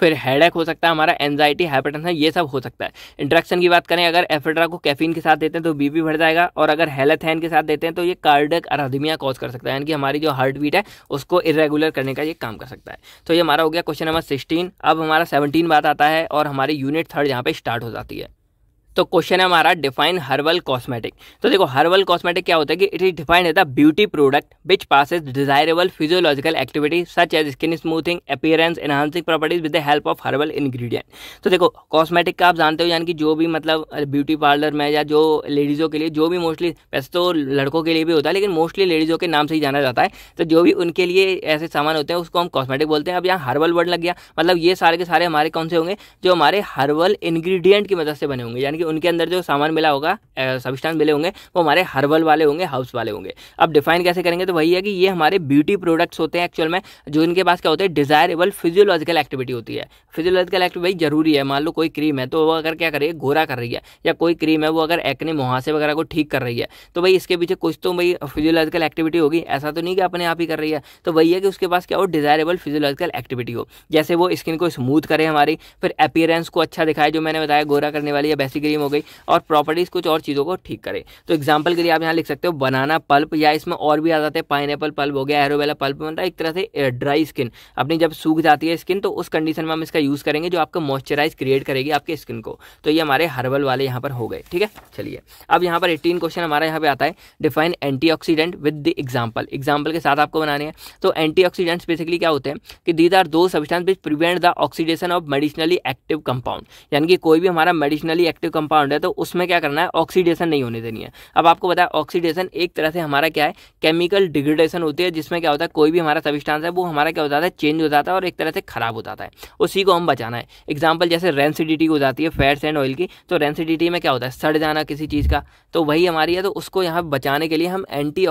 फिर हेडेक हो सकता है हमारा एनजाइटी हाइपरटेंशन ये सब हो सकता है इंट्रैक्शन की बात करें अगर एफेड्रा को कैफीन के साथ देते हैं तो बीपी बढ़ जाएगा और अगर हेलेथैन के साथ देते हैं तो ये कार्डिक अराधमिया कॉज कर सकता है यानी कि हमारी जो हार्ट बीट है उसको इरेगुलर करने का ये काम कर सकता है तो ये हमारा हो गया क्वेश्चन नंबर सिक्सटीन अब हमारा सेवनटीन बात आता है और हमारी यूनिट थर्ड यहाँ पर स्टार्ट हो जाती है तो क्वेश्चन है हमारा डिफाइन हर्बल कॉस्मेटिक तो देखो हर्बल कॉस्मेटिक क्या होता है कि it is defined as a beauty product which possesses desirable physiological activity such as skin smoothing appearance enhancing properties with the help of herbal ingredient तो देखो कॉस्मेटिक का आप जानते हो यानी कि जो भी मतलब ब्यूटी पार्लर में या जो लेडीज़ों के लिए जो भी मोस्टली वैसे तो लड़कों के लिए भी होता है लेकिन मोस्टली लेडीज़ों के नाम से ही जाना जाता है तो जो भी उनके लिए ऐसे सामान होते हैं उसको हम कॉस्मेटिक बोलते हैं अब यहाँ हर्बल वर्ड लग गया मतलब ये सारे के सारे हमारे कौन से होंगे जो हमारे हर्बल इंग्रीडियंट की मदद से बने होंगे यानी कि उनके अंदर जो सामान मिला होगा सबिस्टान मिले होंगे वो हमारे हर्बल वाले होंगे हाउस वाले होंगे अब डिफाइन कैसे करेंगे तो वही है कि ये हमारे ब्यूटी प्रोडक्ट्स होते हैं एक्चुअल में जो इनके पास क्या होते हैं डिजायरेबल फिजियोलॉजिकल एक्टिविटी होती है फिजियोलॉजिकल एक्टिविटी जरूरी है मान लो कोई क्रीम है तो वो अगर क्या करिए गोरा कर रही है या कोई क्रीम है वो अगर एक्ने मुहासे वगैरह को ठीक कर रही है तो भाई इसके पीछे कुछ तो भाई फिजियोलॉजिकल एक्टिविटी होगी ऐसा तो नहीं कि अपने आप ही कर रही है तो वही है कि उसके पास क्या हो डिजायरेबल फिजियोलॉजिकल एक्टिविटी हो जैसे वो स्किन को स्मूथ करे हमारी फिर अपियरेंस को अच्छा दिखाए जो मैंने बताया गोरा करने वाली या बेसिकली क्रीम हो गई और प्रॉपर्टीज़ कुछ और चीज़ों को ठीक करें तो एग्जाम्पल के लिए आप यहाँ लिख सकते हो बनाना पल्प या इसमें और भी आ जाते हैं पाइन पल्प हो गया एरोवेला पल्प मतलब एक तरह से ड्राई स्किन अपनी जब सूख जाती है स्किन तो उस कंडीशन में हम इसका यूज़ करेंगे जो आपका मॉइस्चराइज क्रिएट करेगी आपके स्किन को तो ये हमारे हर्बल वाले यहाँ पर हो गए ठीक है चलिए अब यहाँ पर एटीन क्वेश्चन हमारा यहाँ पर आता है define antioxidant with the example एग्जाम्पल के साथ आपको बनाने हैं तो एंटीऑक्सीडेंट्स बेसिकली क्या होते हैं कि these are those substance which prevent the oxidation of medicinally active compound यानी कि कोई भी हमारा मेडिसिनली एक्टिव कंपाउंड है तो उसमें क्या करना है ऑक्सीडेशन नहीं होने देनी है अब आपको बताया ऑक्सीडेशन एक तरह से हमारा क्या है केमिकल डिग्रेडेशन होती है जिसमें क्या होता है कोई भी हमारा सबिस्टांस है वो हमारा क्या हो जाता है चेंज हो जाता है और एक तरह से खराब हो जाता है उसी को हम बचाना है एग्जाम्पल जैसे रेंसिडिटी हो जाती है फैट्स एंड ऑयल की तो रेंसिडिटी में क्या होता है सड़ जाना किसी चीज़ का तो वही हमारी है तो उसको यहाँ बचाने के लिए हम एंटी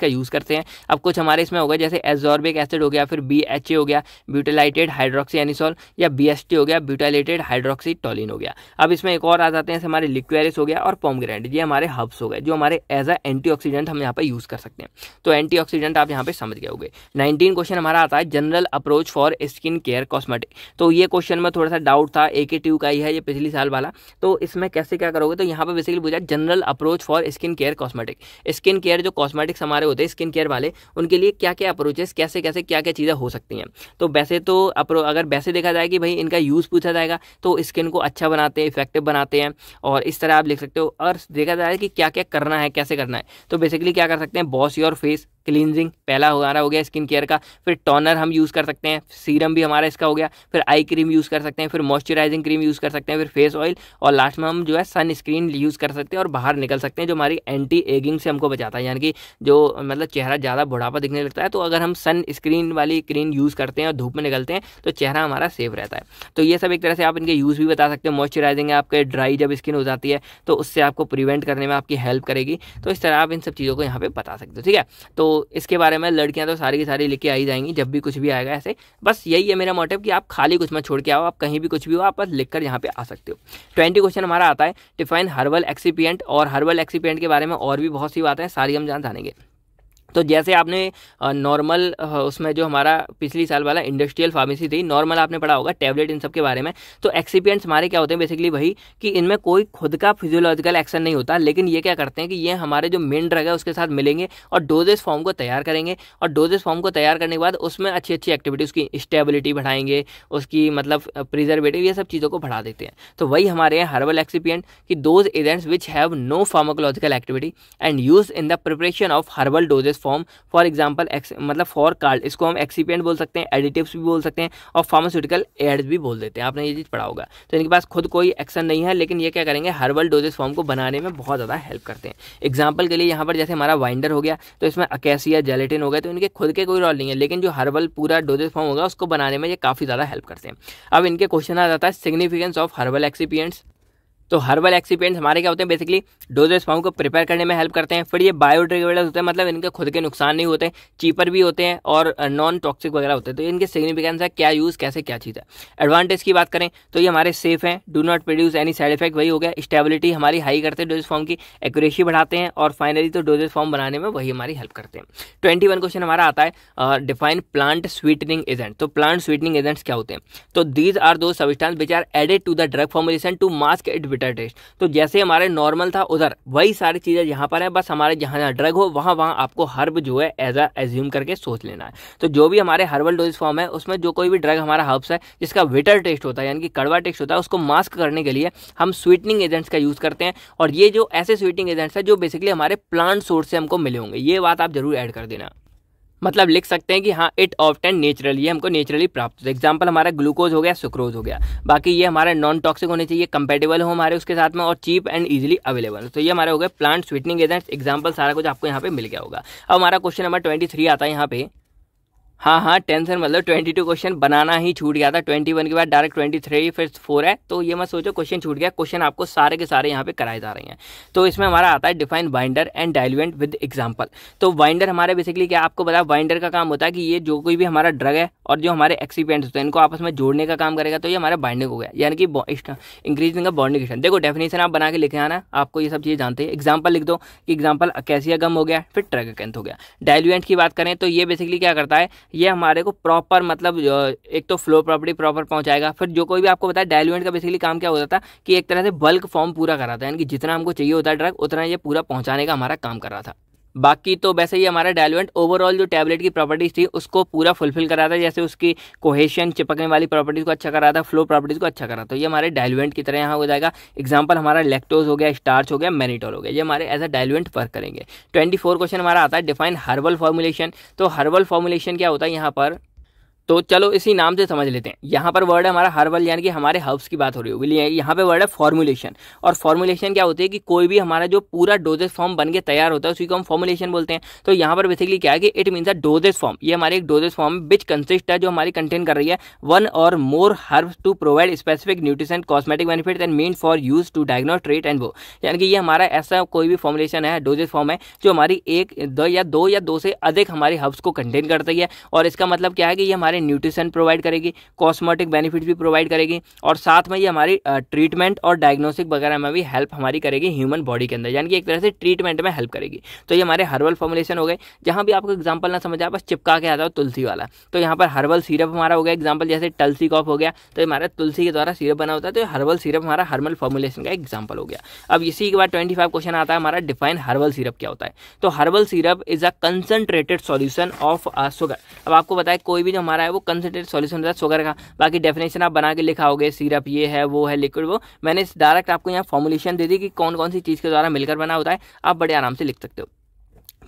का यूज़ करते हैं अब कुछ हमारे इसमें होगा जैसे एजॉर्बिक एसिड हो गया फिर बी हो गया ब्यूटेलाइटेड हाइड्रोक्सी एनिसोल या बी हो गया ब्यूटेलेटेड हाइड्रोक्सी टॉलिन हो गया अब इसमें एक और आ जाते हैं सकते हैं हमारे लिक्वेरिस हो गया और पॉमग्रेंड ये हमारे हर्ब्स हो गए जो हमारे एज अ एंटीऑक्सीडेंट हम यहाँ पर यूज़ कर सकते हैं तो ऑक्सीडेंट आप यहाँ पर समझ गए होंगे नाइनटीन क्वेश्चन हमारा आता है general approach for skin care cosmetic तो ये क्वेश्चन में थोड़ा सा डाउट था ए के का ही है ये पिछले साल वाला तो इसमें कैसे क्या करोगे तो यहाँ पर बेसिकली पूछा general approach for skin care cosmetic skin care जो कॉस्मेटिक्स हमारे होते हैं स्किन केयर वाले उनके लिए क्या क्या अप्रोचेस कैसे कैसे क्या क्या चीज़ें हो सकती हैं तो वैसे तो अगर वैसे देखा जाए कि भाई इनका यूज़ पूछा जाएगा तो स्किन को अच्छा बनाते हैं इफेक्टिव बनाते हैं और इस तरह आप लिख सकते हो और देखा जा रहा है कि क्या क्या करना है कैसे करना है तो बेसिकली क्या कर सकते हैं बॉस योर फेस क्लिनजिंग पहला हमारा हो गया स्किन केयर का फिर टोनर हम यूज़ कर सकते हैं सीरम भी हमारा इसका हो गया फिर आई क्रीम यूज़ कर सकते हैं फिर मॉइस्चराइजिंग क्रीम यूज़ कर सकते हैं फिर फेस ऑयल और लास्ट में हम जो है सनस्क्रीन यूज़ कर सकते हैं और बाहर निकल सकते हैं जो हमारी एंटी एगिंग से हमको बचाता है यानी कि जो मतलब चेहरा ज़्यादा बुढ़ापा दिखने लगता है तो अगर हम सनस्क्रीन वाली क्रीम यूज़ करते हैं और धूप में निकलते हैं तो चेहरा हमारा सेफ रहता है तो ये सब एक तरह से आप इनके यूज़ भी बता सकते हैं मॉइस्चराइजिंग है आपके ड्राई जब स्किन हो जाती है तो उससे आपको प्रिवेंट करने में आपकी हेल्प करेगी तो इस तरह आप इन सब चीज़ों को यहाँ पर बता सकते हो ठीक है तो इसके बारे में लड़कियाँ तो सारी की सारी के आई जाएंगी जब भी कुछ भी आएगा ऐसे बस यही है मेरा मोटिव कि आप खाली कुछ मत छोड़ के आओ आप कहीं भी कुछ भी हो आप बस लिख कर यहाँ पे आ सकते हो ट्वेंटी क्वेश्चन हमारा आता है डिफाइन हर्बल एक्सीपियंट और हर्बल एक्सीपियंट के बारे में और भी बहुत सी बातें सारी हम जान जानेंगे तो जैसे आपने नॉर्मल उसमें जो हमारा पिछली साल वाला इंडस्ट्रियल फार्मेसी थी नॉर्मल आपने पढ़ा होगा टैबलेट इन सब के बारे में तो एक्सीपियंट्स हमारे क्या होते हैं बेसिकली वही कि इनमें कोई खुद का फिजियोलॉजिकल एक्शन नहीं होता लेकिन ये क्या करते हैं कि ये हमारे जो मेन ड्रग है उसके साथ मिलेंगे और डोजेस फॉर्म को तैयार करेंगे और डोजेस फॉर्म को तैयार करने के बाद उसमें अच्छी अच्छी एक्टिविटी उसकी स्टेबिलिटी बढ़ाएंगे उसकी मतलब प्रिजर्वेटिव ये सब चीज़ों को बढ़ा देते हैं तो वही हमारे यहाँ हर्बल एक्सीपियंट कि those events which have no pharmacological activity and use in the preparation of herbal dosage form for example मतलब फॉर कार्ड इसको हम एक्सीपेंट बोल सकते हैं एडिटिव्स भी बोल सकते हैं और फार्मास्यूटिकल एड्स भी बोल देते हैं आपने ये चीज़ पढ़ा होगा तो इनके पास खुद कोई एक्शन नहीं है लेकिन ये क्या करेंगे हर्बल डोजेस फॉर्म को बनाने में बहुत ज़्यादा हेल्प करते हैं एग्जाम्पल के लिए यहाँ पर जैसे हमारा वाइंडर हो गया तो इसमें अकेसिया जेलेटिन हो गया तो इनके खुद के कोई रोल नहीं है लेकिन जो हर्बल पूरा डोजेस फॉर्म होगा उसको बनाने में ये काफ़ी ज़्यादा हेल्प करते हैं अब इनके क्वेश्चन आ जाता है सिग्निफिकेंस ऑफ हर्बल एक्सीपियंट्स तो हर्बल एक्सीपेंट्स हमारे क्या होते हैं बेसिकली डोजेस फॉर्म को प्रिपेयर करने में हेल्प करते हैं फिर ये बायोडिग्रेडेबल होते हैं मतलब इनके खुद के नुकसान नहीं होते चीपर भी होते हैं और नॉन टॉक्सिक वगैरह होते हैं तो इनके सिग्निफिकेंस है क्या यूज़ कैसे क्या चीज़ है एडवांटेज की बात करें तो ये हमारे सेफ हैं do not produce any side effect वही हो गया स्टेबिलिटी हमारी हाई करते हैं डोजेस फॉर्म की एक्यूरेसी बढ़ाते हैं और फाइनली तो डोजेस फॉर्म बनाने में वही हमारी हेल्प करते हैं ट्वेंटी वन क्वेश्चन हमारा आता है डिफाइन प्लांट स्वीटनिंग एजेंट तो प्लांट स्वीटनिंग एजेंट्स क्या होते हैं तो these are those substance which are added to the drug formulation to mask एडविट बेटर टेस्ट तो जैसे हमारे नॉर्मल था उधर वही सारी चीज़ें यहाँ पर है बस हमारे जहां जहाँ ड्रग हो वहाँ वहाँ आपको हर्ब जो है एज अ एज्यूम करके सोच लेना है तो जो भी हमारे हर्बल डोज फॉर्म है उसमें जो कोई भी ड्रग हमारा हर्ब्स है जिसका विटर टेस्ट होता है यानी कि कड़वा टेस्ट होता है उसको मास्क करने के लिए हम स्वीटनिंग एजेंट्स का यूज़ करते हैं और ये जो ऐसे स्वीटनिंग एजेंट्स है जो बेसिकली हमारे प्लांट सोर्स से हमको मिले होंगे ये बात आप जरूर एड कर देना मतलब लिख सकते हैं कि हाँ इट ऑफ टेन नेचुरली हमको नेचुरली प्राप्त होता है एग्जाम्पल हमारा ग्लूकोज हो गया सुक्रोज हो गया बाकी ये हमारा नॉन टॉक्सिक होने चाहिए कंपेटेबल हो हमारे उसके साथ में और चीप एंड ईजिली अवेलेबल तो ये हमारे हो गया प्लांट स्वीटनिंग एजेंट्स एग्जाम्पल सारा कुछ आपको यहाँ पे मिल गया होगा अब हमारा क्वेश्चन नंबर ट्वेंटी थ्री आता है यहाँ पे हाँ हाँ टेंशन मतलब ट्वेंटी टू क्वेश्चन बनाना ही छूट गया था ट्वेंटी वन के बाद डायरेक्ट ट्वेंटी थ्री फिर फोर है तो ये मत सोचो क्वेश्चन छूट गया क्वेश्चन आपको सारे के सारे यहाँ पे कराए जा रहे हैं तो इसमें हमारा आता है define binder and diluent with example तो बाइंडर हमारे बेसिकली क्या आपको बताया बाइंडर का काम होता है कि ये जो कोई भी हमारा ड्रग है और जो हमारे एक्सीपेंट्स होते हैं इनको आपस में जोड़ने का काम करेगा तो ये हमारा बाइंडिंग हो गया यानी कि इंक्रीजिंग का बॉन्डिकेशन देखो डेफिनेशन आप बना के लिखे आना आपको ये सब चीज़ जानते हैं एग्जाम्पल लिख दो कि एग्जाम्पल कैसिया गम हो गया फिर ट्रग कैंथ हो गया डायलुएंट की बात करें तो ये बेसिकली क्या करता है ये हमारे को प्रॉपर मतलब एक तो फ्लो प्रॉपर्टी प्रॉपर पहुंचाएगा फिर जो कोई भी आपको बताया डायलुएंट का बेसिकली काम क्या होता था कि एक तरह से बल्क फॉर्म पूरा कराता है यानी कि जितना हमको चाहिए होता है ड्रग उतना ये पूरा पहुंचाने का हमारा काम कर रहा था बाकी तो वैसे ही हमारा डायलवेंट ओवरऑल जो टैबलेट की प्रॉपर्टीज़ थी उसको पूरा फुलफिल करा था जैसे उसकी कोहेशन चिपकने वाली प्रॉपर्टीज़ को अच्छा करा था फ्लो प्रॉपर्टीज़ को अच्छा करा तो ये हमारे डायलोवेंट की तरह यहाँ हो जाएगा एग्जाम्पल हमारा लेक्टोज हो गया स्टार्च हो गया मेनिटोल हो गया ये हमारे एज अ डायलवेंट वर्क करेंगे ट्वेंटी क्वेश्चन हमारा आता है डिफाइन हर्बल फॉर्मुलेशन तो हर्बल फॉर्मुलेशन क्या होता है यहाँ पर तो चलो इसी नाम से समझ लेते हैं यहाँ पर वर्ड है हमारा हर्बल यानी कि हमारे हर्ब्स की बात हो रही होगी यहाँ पे वर्ड है फॉर्मुलेशन और फॉर्मुलेशन क्या होती है कि कोई भी हमारा जो पूरा डोजेज फॉर्म बन के तैयार होता है उसी को हम फॉर्मुलेशन बोलते हैं तो यहाँ पर बेसिकली क्या है कि it means a dosage form ये हमारे एक डोजेज फॉर्म बिच कंसिस्ट है जो हमारी कंटेन कर रही है one or more herb to provide specific nutrition cosmetic benefit and mean for use to diagnose treat and वो यानी कि ये हमारा ऐसा कोई भी फॉर्मुलेशन है डोजेज फॉर्म है जो हमारी एक दो या दो या दो से अधिक हमारे हर्ब्स को कंटेन करती है और इसका मतलब क्या है कि ये हमारे हमारे न्यूट्रिशन प्रोवाइड करेगी कॉस्मेटिक बेनिफिट भी प्रोवाइड करेगी और साथ में ये हमारी ट्रीटमेंट और डायग्नोस्टिक वगैरह में भी हेल्प हमारी करेगी ह्यूमन बॉडी के अंदर यानी कि एक तरह से ट्रीटमेंट में हेल्प करेगी तो ये हमारे हर्बल फॉर्मुलेशन हो गए जहाँ भी आपको एग्जाम्पल ना समझ आया बस चिपका के आता हो तुलसी वाला तो यहाँ पर हर्बल सीरप हमारा हो गया एग्जाम्पल जैसे टलसी कॉफ हो गया तो हमारा तुलसी के द्वारा सीरप बना होता है तो हर्बल सीरप हमारा हर्बल फॉर्मुलेशन का एग्जाम्पल हो गया अब इसी के बाद ट्वेंटी क्वेश्चन आता है हमारा डिफाइन हर्बल सीरप क्या होता है तो herbal syrup is a concentrated solution of sugar अब आपको बताया कोई भी जो हमारा रहा है वो कंसनट्रेट सोल्यूशन होता है शुगर का बाकी डेफिनेशन आप बना के लिखाओगे सिरप ये है वो है लिक्विड वो मैंने डायरेक्ट आपको यहाँ फॉर्मुलेशन दे दी कि कौन कौन सी चीज़ के द्वारा मिलकर बना होता है आप बड़े आराम से लिख सकते हो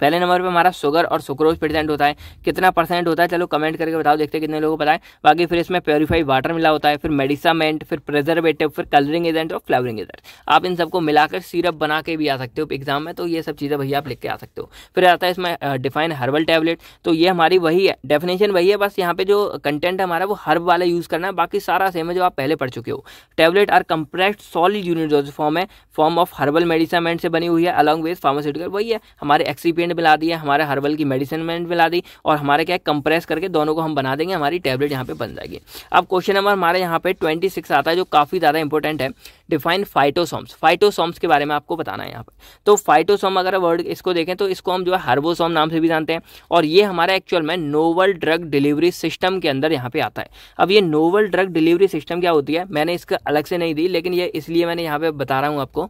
पहले नंबर पे हमारा शुगर और सुक्रोज प्रेजेंट होता है कितना परसेंट होता है चलो कमेंट करके बताओ देखते हैं कितने लोगों को पता है बाकी फिर इसमें प्योरीफाइड वाटर मिला होता है फिर मेडिसामेंट फिर प्रिजर्वेटिव फिर कलरिंग एजेंट और फ्लेवरिंग एजेंट आप इन सबको मिलाकर सिरप बना के भी आ सकते हो एग्जाम में तो ये सब चीज़ें भैया आप लिख के आ सकते हो फिर आता है इसमें डिफाइन हर्बल टैबलेट तो ये हमारी वही है डेफिनेशन वही है बस यहाँ पे जो कंटेंट है हमारा वो हर्ब वाला यूज़ करना है बाकी सारा सेम है जो आप पहले पढ़ चुके हो tablet are compressed solid unit form है फॉर्म ऑफ हर्बल मेडिसामेंट से बनी हुई है अलॉन्ग विद फार्मास्यूटिकल वही है हमारे एक्सीपी रेसिपिएंट मिला दिया हमारे हर्बल की मेडिसिन मिला दी और हमारे क्या कंप्रेस करके दोनों को हम बना देंगे हमारी टैबलेट यहाँ पे बन जाएगी अब क्वेश्चन नंबर हमारे यहाँ पे ट्वेंटी सिक्स आता है जो काफ़ी ज़्यादा इंपॉर्टेंट है डिफाइन फाइटोसॉम्स फाइटोसॉम्स के बारे में आपको बताना है यहाँ पर तो फाइटोसॉम अगर वर्ड इसको देखें तो इसको हम जो है हर्बोसॉम नाम से भी जानते हैं और ये हमारा एक्चुअल में नोवल ड्रग डिलीवरी सिस्टम के अंदर यहाँ पे आता है अब ये नोवल ड्रग डिलीवरी सिस्टम क्या होती है मैंने इसका अलग से नहीं दी लेकिन ये इसलिए मैंने यहाँ पे बता रहा हूँ आपको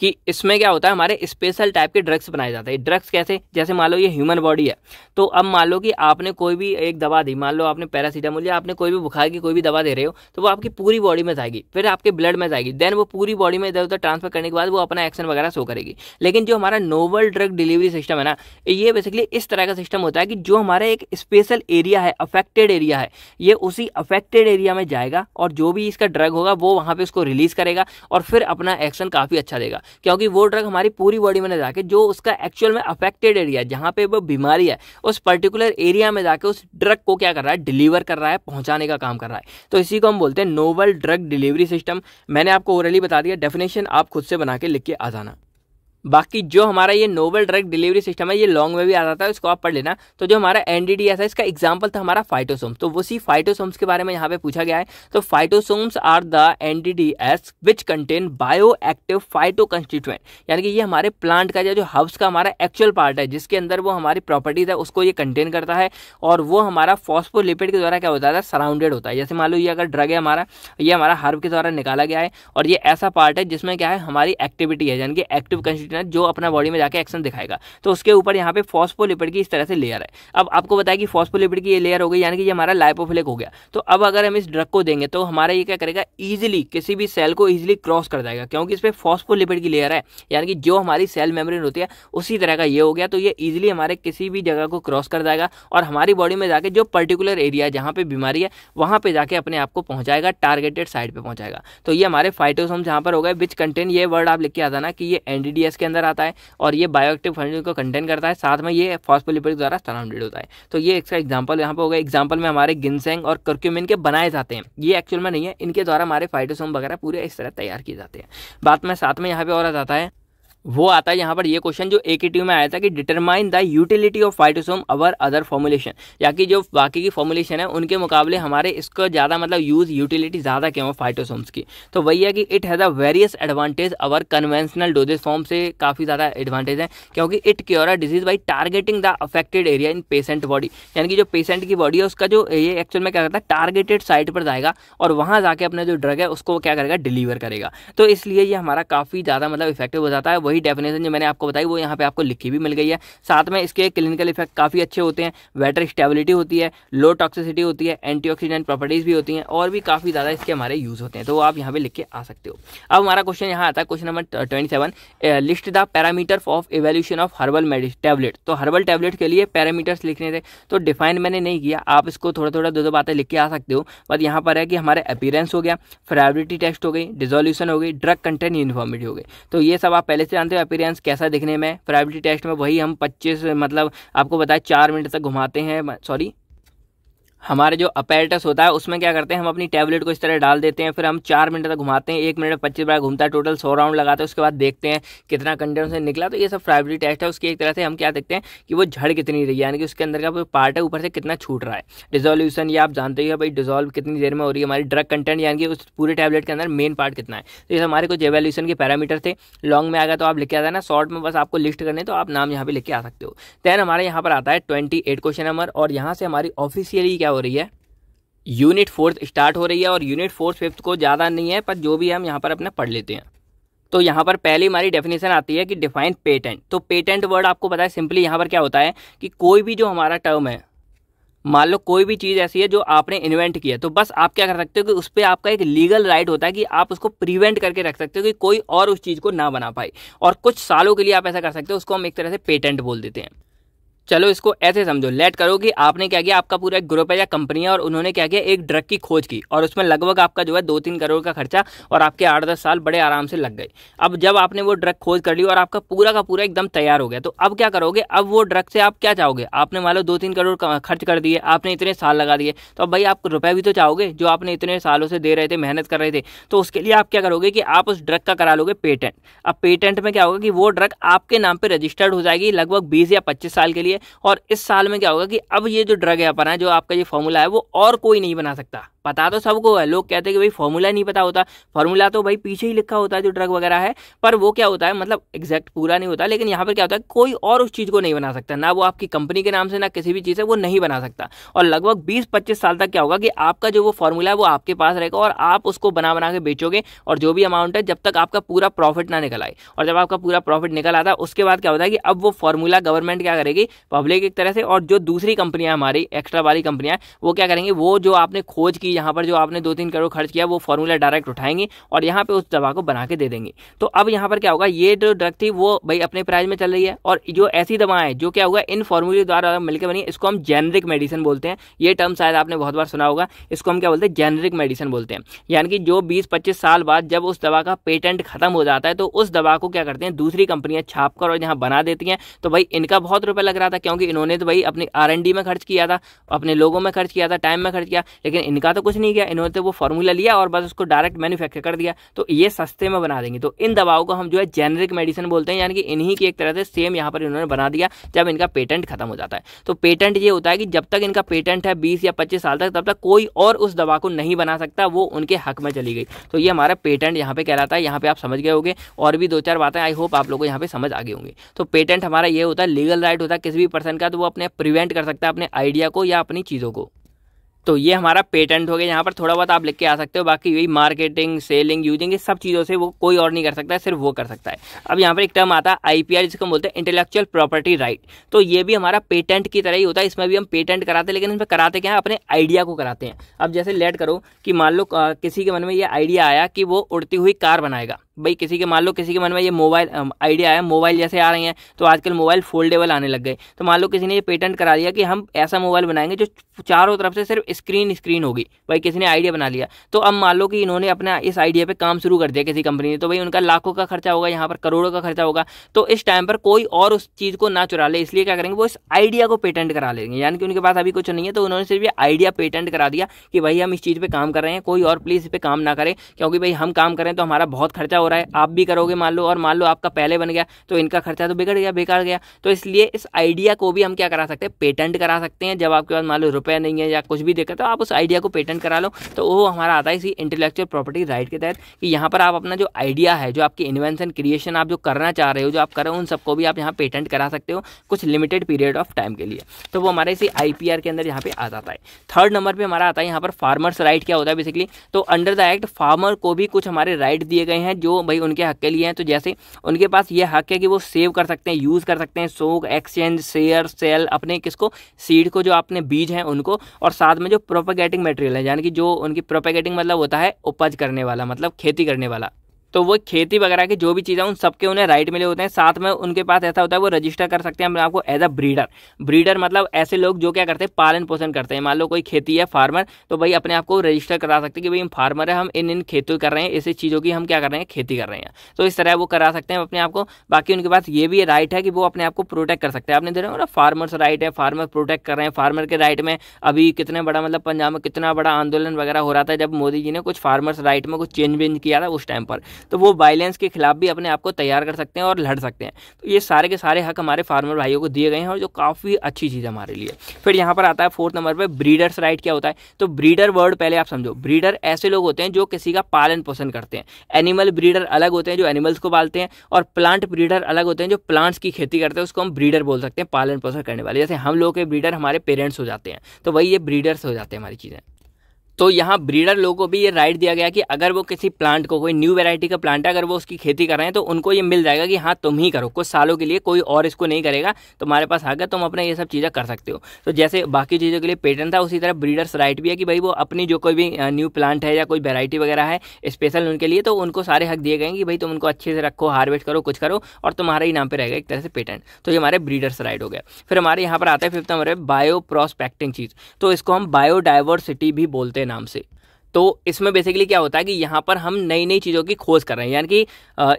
कि इसमें क्या होता है हमारे स्पेशल टाइप के ड्रग्स बनाए जाते हैं ड्रग्स कैसे जैसे मान लो ये ह्यूमन बॉडी है तो अब मान लो कि आपने कोई भी एक दवा दी मान लो आपने पैरासीटामोल या आपने कोई भी बुखार की कोई भी दवा दे रहे हो तो वो आपकी पूरी बॉडी में जाएगी फिर आपके ब्लड में जाएगी देन वो पूरी बॉडी में इधर उधर ट्रांसफर करने के बाद वो अपना एक्शन वगैरह शो करेगी लेकिन जो हमारा नोवल ड्रग डिलीवरी सिस्टम है ना ये बेसिकली इस तरह का सिस्टम होता है कि जो हमारा एक स्पेशल एरिया है अफेक्टेड एरिया है ये उसी अफेक्टेड एरिया में जाएगा और जो भी इसका ड्रग होगा वो वहाँ पर उसको रिलीज़ करेगा और फिर अपना एक्शन काफ़ी अच्छा देगा क्योंकि वो ड्रग हमारी पूरी बॉडी में ना जाके जो उसका एक्चुअल में अफेक्टेड एरिया जहाँ पे वो बीमारी है उस पर्टिकुलर एरिया में जाके उस ड्रग को क्या कर रहा है डिलीवर कर रहा है पहुँचाने का काम कर रहा है तो इसी को हम बोलते हैं नोवल ड्रग डिलीवरी सिस्टम मैंने आपको ओरली बता दिया डेफिनेशन आप खुद से बना के लिख के आ जाना बाकी जो हमारा ये नोवल ड्रग डिलीवरी सिस्टम है ये लॉन्ग में भी आ जाता है इसको आप पढ़ लेना तो जो हमारा एनडीडीएस है इसका एग्जाम्पल था हमारा फाइटोसोम्स तो उसी फाइटोसोम्स के बारे में यहाँ पे पूछा गया है तो phytosomes are the NDDS which contain bio active phyto constituent यानी कि ये हमारे प्लांट का जो हब्स का हमारा एक्चुअल पार्ट है जिसके अंदर वो हमारी प्रॉपर्टीज है उसको ये कंटेन करता है और वो हमारा फॉस्फोलिपिड के द्वारा क्या होता है सराउंडेड होता है जैसे मान लो ये अगर ड्रग है हमारा ये हमारा हर्ब के द्वारा निकाला गया है और ये ऐसा पार्ट है जिसमें क्या है हमारी एक्टिविटी है यानी कि एक्टिव कंस्टिट्यूट प्रोटीन जो अपना बॉडी में जाकर एक्शन दिखाएगा तो उसके ऊपर यहाँ पे फॉस्फोलिपिड की इस तरह से लेयर है अब आपको बताया कि फॉस्फोलिपिड की ये लेयर हो गई यानी कि ये हमारा लाइपोफिलिक हो गया तो अब अगर हम इस ड्रग को देंगे तो हमारा ये क्या करेगा ईजिली किसी भी सेल को ईजिली क्रॉस कर जाएगा क्योंकि इस पर फॉस्फोलिपिड की लेयर है यानी कि जो हमारी सेल मेम्ब्रेन होती है उसी तरह का ये हो गया तो ये ईजिली हमारे किसी भी जगह को क्रॉस कर जाएगा और हमारी बॉडी में जाकर जो पर्टिकुलर एरिया है जहाँ पर बीमारी है वहाँ पर जाकर अपने आप को पहुँचाएगा टारगेटेड साइड पर पहुँचाएगा तो ये हमारे फाइटोसोम जहाँ पर हो गए विच कंटेन ये वर्ड आप लिख के आता ना कि ये एनडीडीएस के अंदर आता है और ये बायोएक्टिव फर्निचर को कंटेन करता है साथ में ये फॉस्पोलिपिड द्वारा सराउंडेड होता है तो ये इसका एग्जाम्पल यहाँ पर होगा एग्जाम्पल में हमारे गिनसेंग और करक्यूमिन के बनाए जाते हैं ये एक्चुअल में नहीं है इनके द्वारा हमारे फाइटोसोम वगैरह पूरे इस तरह तैयार किए जाते हैं बात में साथ में यहाँ पे और आ जाता है वो आता है यहाँ पर ये क्वेश्चन जो ए में आया था कि determine the utility of phytosome over other formulation या कि जो बाकी की फॉर्मुलेशन है उनके मुकाबले हमारे इसका ज़्यादा मतलब यूज़ यूटिलिटी ज़्यादा क्यों है फाइटोसोम्स की तो वही है कि it has a various advantage over conventional dosage form से काफ़ी ज़्यादा एडवांटेज है क्योंकि it cure a disease by targeting the affected area in patient body यानी कि जो पेशेंट की बॉडी है उसका जो ये एक्चुअल में क्या करता है टारगेटेड साइट पर जाएगा और वहाँ जाके अपना जो ड्रग है उसको क्या करेगा डिलीवर करेगा तो इसलिए ये हमारा काफ़ी ज़्यादा मतलब इफेक्टिव हो जाता है वही डेफिनेशन जो मैंने आपको बताई वो यहाँ पे आपको लिखी भी मिल गई है साथ में इसके क्लिनिकल इफेक्ट काफ़ी अच्छे होते हैं वेटर स्टेबिलिटी होती है लो टॉक्सिसिटी होती है एंटी प्रॉपर्टीज़ भी होती हैं और भी काफ़ी ज़्यादा इसके हमारे यूज़ होते हैं तो आप यहाँ पर लिख के आ सकते हो अब हमारा क्वेश्चन यहाँ आता है question number twenty list the parameter of evaluation of herbal मेडिस टैबलेट तो हर्बल टैबलेट के लिए पैरामीटर्स लिखने थे तो डिफाइन मैंने नहीं किया आप इसको थोड़ा थोड़ा दो दो बातें लिख के आ सकते हो बट यहाँ पर है कि हमारे अपीरेंस हो गया फ्रेबिलिटी टेस्ट हो गई डिजोल्यूशन हो गई ड्रग कंटेंट यूनिफॉर्मिटी हो गई तो ये सब आप पहले से जानते हो अपीरेंस कैसा दिखने में प्राइवेटी टेस्ट में वही हम पच्चीस मतलब आपको बताया चार मिनट तक घुमाते हैं सॉरी हमारे जो अपेरेटस होता है उसमें क्या करते हैं हम अपनी टैबलेट को इस तरह डाल देते हैं फिर हम चार मिनट तक घुमाते हैं एक मिनट पच्चीस बार घूमता है टोटल सौ राउंड लगाते हैं उसके बाद देखते हैं कितना कंटेन से निकला तो ये सब फ्राइवरी टेस्ट है उसकी एक तरह से हम क्या देखते हैं कि वो झड़ कितनी रही है यानी कि उसके अंदर का पार्ट है ऊपर से कितना छूट रहा है डिजोल्यूशन ये आप जानते हो भाई डिजोल्व कितनी देर में हो रही है हमारी ड्रग कंटेंट यानी कि उस पूरे टैबलेट के अंदर मेन पार्ट कितना है तो ये हमारे कुछ एवेल्यूशन के पैरामीटर थे लॉन्ग में आ गया तो आप लिख के आता ना शॉर्ट में बस आपको लिस्ट करने तो आप नाम यहाँ पर लिख के आ सकते हो दैन हमारे यहाँ पर आता है ट्वेंटी क्वेश्चन नंबर और यहाँ से हमारी ऑफिशियली क्या हो रही है यूनिट फोर्थ स्टार्ट हो रही है और यूनिट फोर्थ फिफ्थ को ज़्यादा नहीं है पर जो भी हम यहाँ पर अपना पढ़ लेते हैं तो यहाँ पर पहली हमारी डेफिनेशन आती है कि डिफाइन पेटेंट तो पेटेंट वर्ड आपको पता है सिंपली यहाँ पर क्या होता है कि कोई भी जो हमारा टर्म है मान लो कोई भी चीज़ ऐसी है जो आपने इन्वेंट किया तो बस आप क्या कर सकते हो कि उस पर आपका एक लीगल राइट होता है कि आप उसको प्रिवेंट करके रख सकते हो कि कोई और उस चीज़ को ना बना पाए और कुछ सालों के लिए आप ऐसा कर सकते हो उसको हम एक तरह से पेटेंट बोल देते हैं चलो इसको ऐसे समझो लेट करो कि आपने क्या किया आपका पूरा एक ग्रुप है या कंपनी है और उन्होंने क्या किया एक ड्रग की खोज की और उसमें लगभग आपका जो है दो तीन करोड़ का खर्चा और आपके आठ दस साल बड़े आराम से लग गए अब जब आपने वो ड्रग खोज कर ली और आपका पूरा का पूरा एकदम तैयार हो गया तो अब क्या करोगे अब वो ड्रग से आप क्या चाहोगे आपने मान लो दो तीन करोड़ खर्च कर दिए आपने इतने साल लगा दिए तो अब भाई आप रुपये भी तो चाहोगे जो आपने इतने सालों से दे रहे थे मेहनत कर रहे थे तो उसके लिए आप क्या करोगे कि आप उस ड्रग का करा लोगे पेटेंट अब पेटेंट में क्या होगा कि वो ड्रग आपके नाम पर रजिस्टर्ड हो जाएगी लगभग बीस या पच्चीस साल के लिए है और इस साल में क्या होगा कि अब ये जो ड्रग है अपना जो आपका ये फॉर्मूला है वो और कोई नहीं बना सकता पता तो सबको है लोग कहते हैं कि भाई फॉर्मूला नहीं पता होता फॉर्मूला तो भाई पीछे ही लिखा होता है जो ड्रग वगैरह है पर वो क्या होता है मतलब एग्जैक्ट पूरा नहीं होता लेकिन यहाँ पर क्या होता है कोई और उस चीज़ को नहीं बना सकता ना वो आपकी कंपनी के नाम से ना किसी भी चीज़ से वो नहीं बना सकता और लगभग बीस पच्चीस साल तक क्या होगा कि आपका जो वो फॉर्मूला है वो आपके पास रहेगा और आप उसको बना बना के बेचोगे और जो भी अमाउंट है जब तक आपका पूरा प्रॉफिट ना निकल आए और जब आपका पूरा प्रॉफिट निकल आता है उसके बाद क्या होता है कि अब वो फॉर्मूला गवर्नमेंट क्या करेगी पब्लिक एक तरह से और जो दूसरी कंपनियां हमारी एक्स्ट्रा वाली कंपनियां वो क्या करेंगी वो जो आपने खोज की यहाँ पर जो आपने दो तीन करोड़ खर्च किया वो फॉर्मूला डायरेक्ट उठाएंगे और यहाँ पर उस दवा को बना के दे देंगे तो अब यहाँ पर क्या होगा ये जो ड्रग थी वो भाई अपने प्राइज में चल रही है और जो ऐसी दवाएं हैं जो क्या होगा इन फॉर्मूले द्वारा मिलकर बनी इसको हम जेनरिक मेडिसिन बोलते हैं ये टर्म शायद आपने बहुत बार सुना होगा इसको हम क्या बोलते हैं जेनरिक मेडिसिन बोलते हैं यानी कि जो बीस पच्चीस साल बाद जब उस दवा का पेटेंट खत्म हो जाता है तो उस दवा को क्या करते हैं दूसरी कंपनियां छाप कर और यहाँ बना देती हैं तो भाई इनका बहुत रुपया लग रहा था क्योंकि इन्होंने तो भाई अपने आर में खर्च किया था अपने लोगों में खर्च किया था टाइम में खर्च किया लेकिन इनका तो तो कुछ नहीं किया इन्होंने तो वो फॉर्मूला लिया और बस उसको डायरेक्ट मैन्युफैक्चर कर दिया तो ये सस्ते में बना देंगे तो इन दवाओं को हम जो है जेनरिक मेडिसिन बोलते हैं यानी कि इन्हीं की एक तरह से सेम यहाँ पर इन्होंने बना दिया जब इनका पेटेंट खत्म हो जाता है तो पेटेंट ये होता है कि जब तक इनका पेटेंट है बीस या पच्चीस साल तक तब तक कोई और उस दवा को नहीं बना सकता वो उनके हक में चली गई तो ये हमारा पेटेंट यहाँ पे कहलाता है यहाँ पे आप समझ गए होंगे और भी दो चार बातें आई होप आप लोगों को यहाँ पे समझ आ गए होंगे तो पेटेंट हमारा ये होता है लीगल राइट होता है किसी भी पर्सन का तो वो अपने प्रिवेंट कर सकता है अपने आइडिया को या अपनी चीज़ों को तो ये हमारा पेटेंट हो गया यहाँ पर थोड़ा बहुत आप लिख के आ सकते हो बाकी वही मार्केटिंग सेलिंग यूजिंग ये सब चीज़ों से वो कोई और नहीं कर सकता है सिर्फ वो कर सकता है अब यहाँ पर एक टर्म आता है आईपीआर जिसको बोलते हैं इंटेलेक्चुअल प्रॉपर्टी राइट तो ये भी हमारा पेटेंट की तरह ही होता है इसमें भी हम पेटेंट कराते हैं लेकिन इसमें कराते क्या अपने आइडिया को कराते हैं अब जैसे लेट करो कि मान लो किसी के मन में ये आइडिया आया कि वो उड़ती हुई कार बनाएगा भाई किसी के मान लो किसी के मन में ये मोबाइल आइडिया है मोबाइल जैसे आ रहे हैं तो आजकल मोबाइल फोल्डेबल आने लग गए तो मान लो किसी ने ये पेटेंट करा दिया कि हम ऐसा मोबाइल बनाएंगे जो चारों तरफ से सिर्फ स्क्रीन स्क्रीन होगी भाई किसी ने आइडिया बना लिया तो अब मान लो कि इन्होंने अपना इस आइडिया पर काम शुरू कर दिया किसी कंपनी ने तो भाई उनका लाखों का खर्चा होगा यहाँ पर करोड़ों का खर्चा होगा तो इस टाइम पर कोई और उस चीज़ को ना चुरा ले इसलिए क्या करेंगे वो इस आइडिया को पेटेंट करा लेंगे यानी कि उनके पास अभी कुछ नहीं है तो उन्होंने सिर्फ ये आइडिया पेटेंट करा दिया कि भाई हम इस चीज़ पर काम कर रहे हैं कोई और प्लीज़ इस पर काम ना करें क्योंकि भाई हम काम करें तो हमारा बहुत खर्चा खर्चा हो रहा है आप भी करोगे मान लो और मान लो आपका पहले बन गया तो इनका खर्चा तो बिगड़ गया बेकार गया तो इसलिए इस आइडिया को भी हम क्या करा सकते हैं पेटेंट करा सकते हैं जब आपके पास मान लो रुपये नहीं है या कुछ भी देखा तो आप उस आइडिया को पेटेंट करा लो तो वो हमारा आता है इसी इंटेलेक्चुअल प्रॉपर्टी राइट के तहत कि यहाँ पर आप अपना जो आइडिया है जो आपकी इन्वेंशन क्रिएशन आप जो करना चाह रहे हो जो आप करो उन सबको भी आप यहाँ पेटेंट करा सकते हो कुछ लिमिटेड पीरियड ऑफ टाइम के लिए तो वो हमारे इसी आई के अंदर यहाँ पे आ जाता है थर्ड नंबर पर हमारा आता है यहाँ पर फार्मर्स राइट क्या होता है बेसिकली तो अंडर द एक्ट फार्मर को भी कुछ हमारे राइट दिए गए हैं जो भाई उनके हक के लिए हैं तो जैसे उनके पास ये हक है कि वो सेव कर सकते हैं यूज़ कर सकते हैं सोक एक्सचेंज शेयर सेल अपने किसको सीड को जो अपने बीज हैं उनको और साथ में जो प्रोपेगेटिंग मटेरियल है यानी कि जो उनकी प्रोपेगेटिंग मतलब होता है उपज करने वाला मतलब खेती करने वाला तो वो खेती वगैरह की जो भी चीज़ें उन सबके उन्हें राइट मिले होते हैं साथ में उनके पास ऐसा होता है वो रजिस्टर कर सकते हैं अपने आपको एज अ ब्रीडर ब्रीडर मतलब ऐसे लोग जो क्या करते हैं पालन पोषण करते हैं मान लो कोई खेती है फार्मर तो भाई अपने आप को रजिस्टर करा सकते हैं कि भाई हम फार्मर है हम इन इन खेती कर रहे हैं ऐसी चीज़ों की हम क्या कर रहे हैं खेती कर रहे हैं तो इस तरह वो करा सकते हैं अपने आप को बाकी उनके पास ये भी राइट है कि वो अपने आप को प्रोटेक्ट कर सकते हैं आपने देखा ना फार्मर्स राइट है फार्मर प्रोटेक्ट कर रहे हैं फार्मर के राइट में अभी कितने बड़ा मतलब पंजाब में कितना बड़ा आंदोलन वगैरह हो रहा था जब मोदी जी ने कुछ फार्मर्स राइट में कुछ चेंज वेंज किया था उस टाइम पर तो वो वायलेंस के खिलाफ भी अपने आप को तैयार कर सकते हैं और लड़ सकते हैं तो ये सारे के सारे हक हमारे फार्मर भाइयों को दिए गए हैं और जो काफ़ी अच्छी चीज़ है हमारे लिए फिर यहाँ पर आता है फोर्थ नंबर पर ब्रीडर्स राइट क्या होता है तो ब्रीडर वर्ड पहले आप समझो ब्रीडर ऐसे लोग होते हैं जो किसी का पालन पोषण करते हैं एनिमल ब्रीडर अलग होते हैं जो एनिमल्स को पालते हैं और प्लांट ब्रीडर अलग होते हैं जो प्लांट्स की खेती करते हैं उसको हम ब्रीडर बोल सकते हैं पालन पोषण करने वाले जैसे हम लोग के ब्रीडर हमारे पेरेंट्स हो जाते हैं तो वही ये ब्रीडर्स हो जाते हैं हमारी चीज़ें तो यहाँ ब्रीडर लोगों को भी ये राइट दिया गया कि अगर वो किसी प्लांट को कोई न्यू वेराइटी का प्लांट है अगर वो उसकी खेती कर रहे हैं तो उनको ये मिल जाएगा कि हाँ तुम ही करो कुछ सालों के लिए कोई और इसको नहीं करेगा तुम्हारे पास आ गया तुम अपना ये सब चीज़ें कर सकते हो तो जैसे बाकी चीज़ों के लिए पेटेंट था उसी तरह ब्रीडर्स राइट भी है कि भाई वो अपनी जो कोई भी न्यू प्लांट है या कोई वेरायटी वगैरह है स्पेशल उनके लिए तो उनको सारे हक दिए गए कि भाई तुम उनको अच्छे से रखो हार्वेस्ट करो कुछ करो और तुम्हारे ही नाम पर रहेगा एक तरह से पेटेंट तो ये हमारे ब्रीडर्स राइट हो गया फिर हमारे यहाँ पर आता है फिफ्थ नंबर है बायो प्रोस्पेक्टिंग चीज़ तो इसको हम बायोडाइवर्सिटी भी बोलते हैं नाम से तो इसमें बेसिकली क्या होता है कि यहाँ पर हम नई नई चीज़ों की खोज कर रहे हैं यानी कि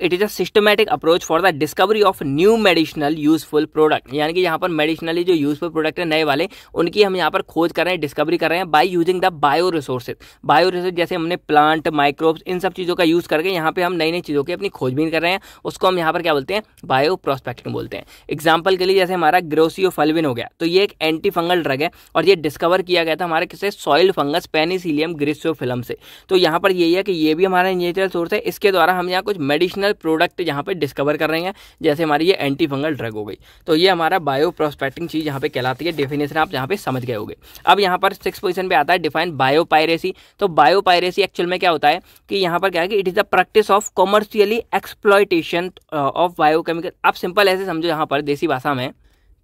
it is a systematic approach for the discovery of new medicinal useful product यानी कि यहाँ पर मेडिसिनली जो यूजफुल प्रोडक्ट है नए वाले उनकी हम यहाँ पर खोज कर रहे हैं डिस्कवरी कर रहे हैं by using the bio resources bio resource जैसे हमने प्लांट माइक्रोब्स इन सब चीज़ों का यूज़ करके यहाँ पर हम नई नई चीज़ों की अपनी खोजबीन कर रहे हैं उसको हम यहाँ पर क्या बोलते हैं बायो प्रोस्पेक्टिंग बोलते हैं एग्जाम्पल के लिए जैसे हमारा ग्रोसियो फलविन हो गया तो ये एक एंटी फंगल ड्रग है और ये डिस्कवर किया गया था हमारे किसे soil fungus penicillium griseofulvum से तो यहाँ पर यही है कि ये भी हमारा नेचुरल सोर्स है इसके द्वारा हम यहाँ कुछ मेडिसिनल प्रोडक्ट यहाँ पर डिस्कवर कर रहे हैं जैसे हमारी ये एंटी फंगल ड्रग हो गई तो ये हमारा बायो प्रोस्पेक्टिंग चीज़ यहाँ पर कहलाती है डेफिनेशन आप यहाँ पर समझ गए होगे अब यहाँ पर सिक्स पोजिशन पे आता है डिफाइन बायो पायरेसी तो बायो पायरेसी एक्चुअल में क्या होता है कि यहाँ पर क्या है कि it is the practice of commercially exploitation of biochemical आप सिंपल ऐसे समझो यहाँ पर देसी भाषा में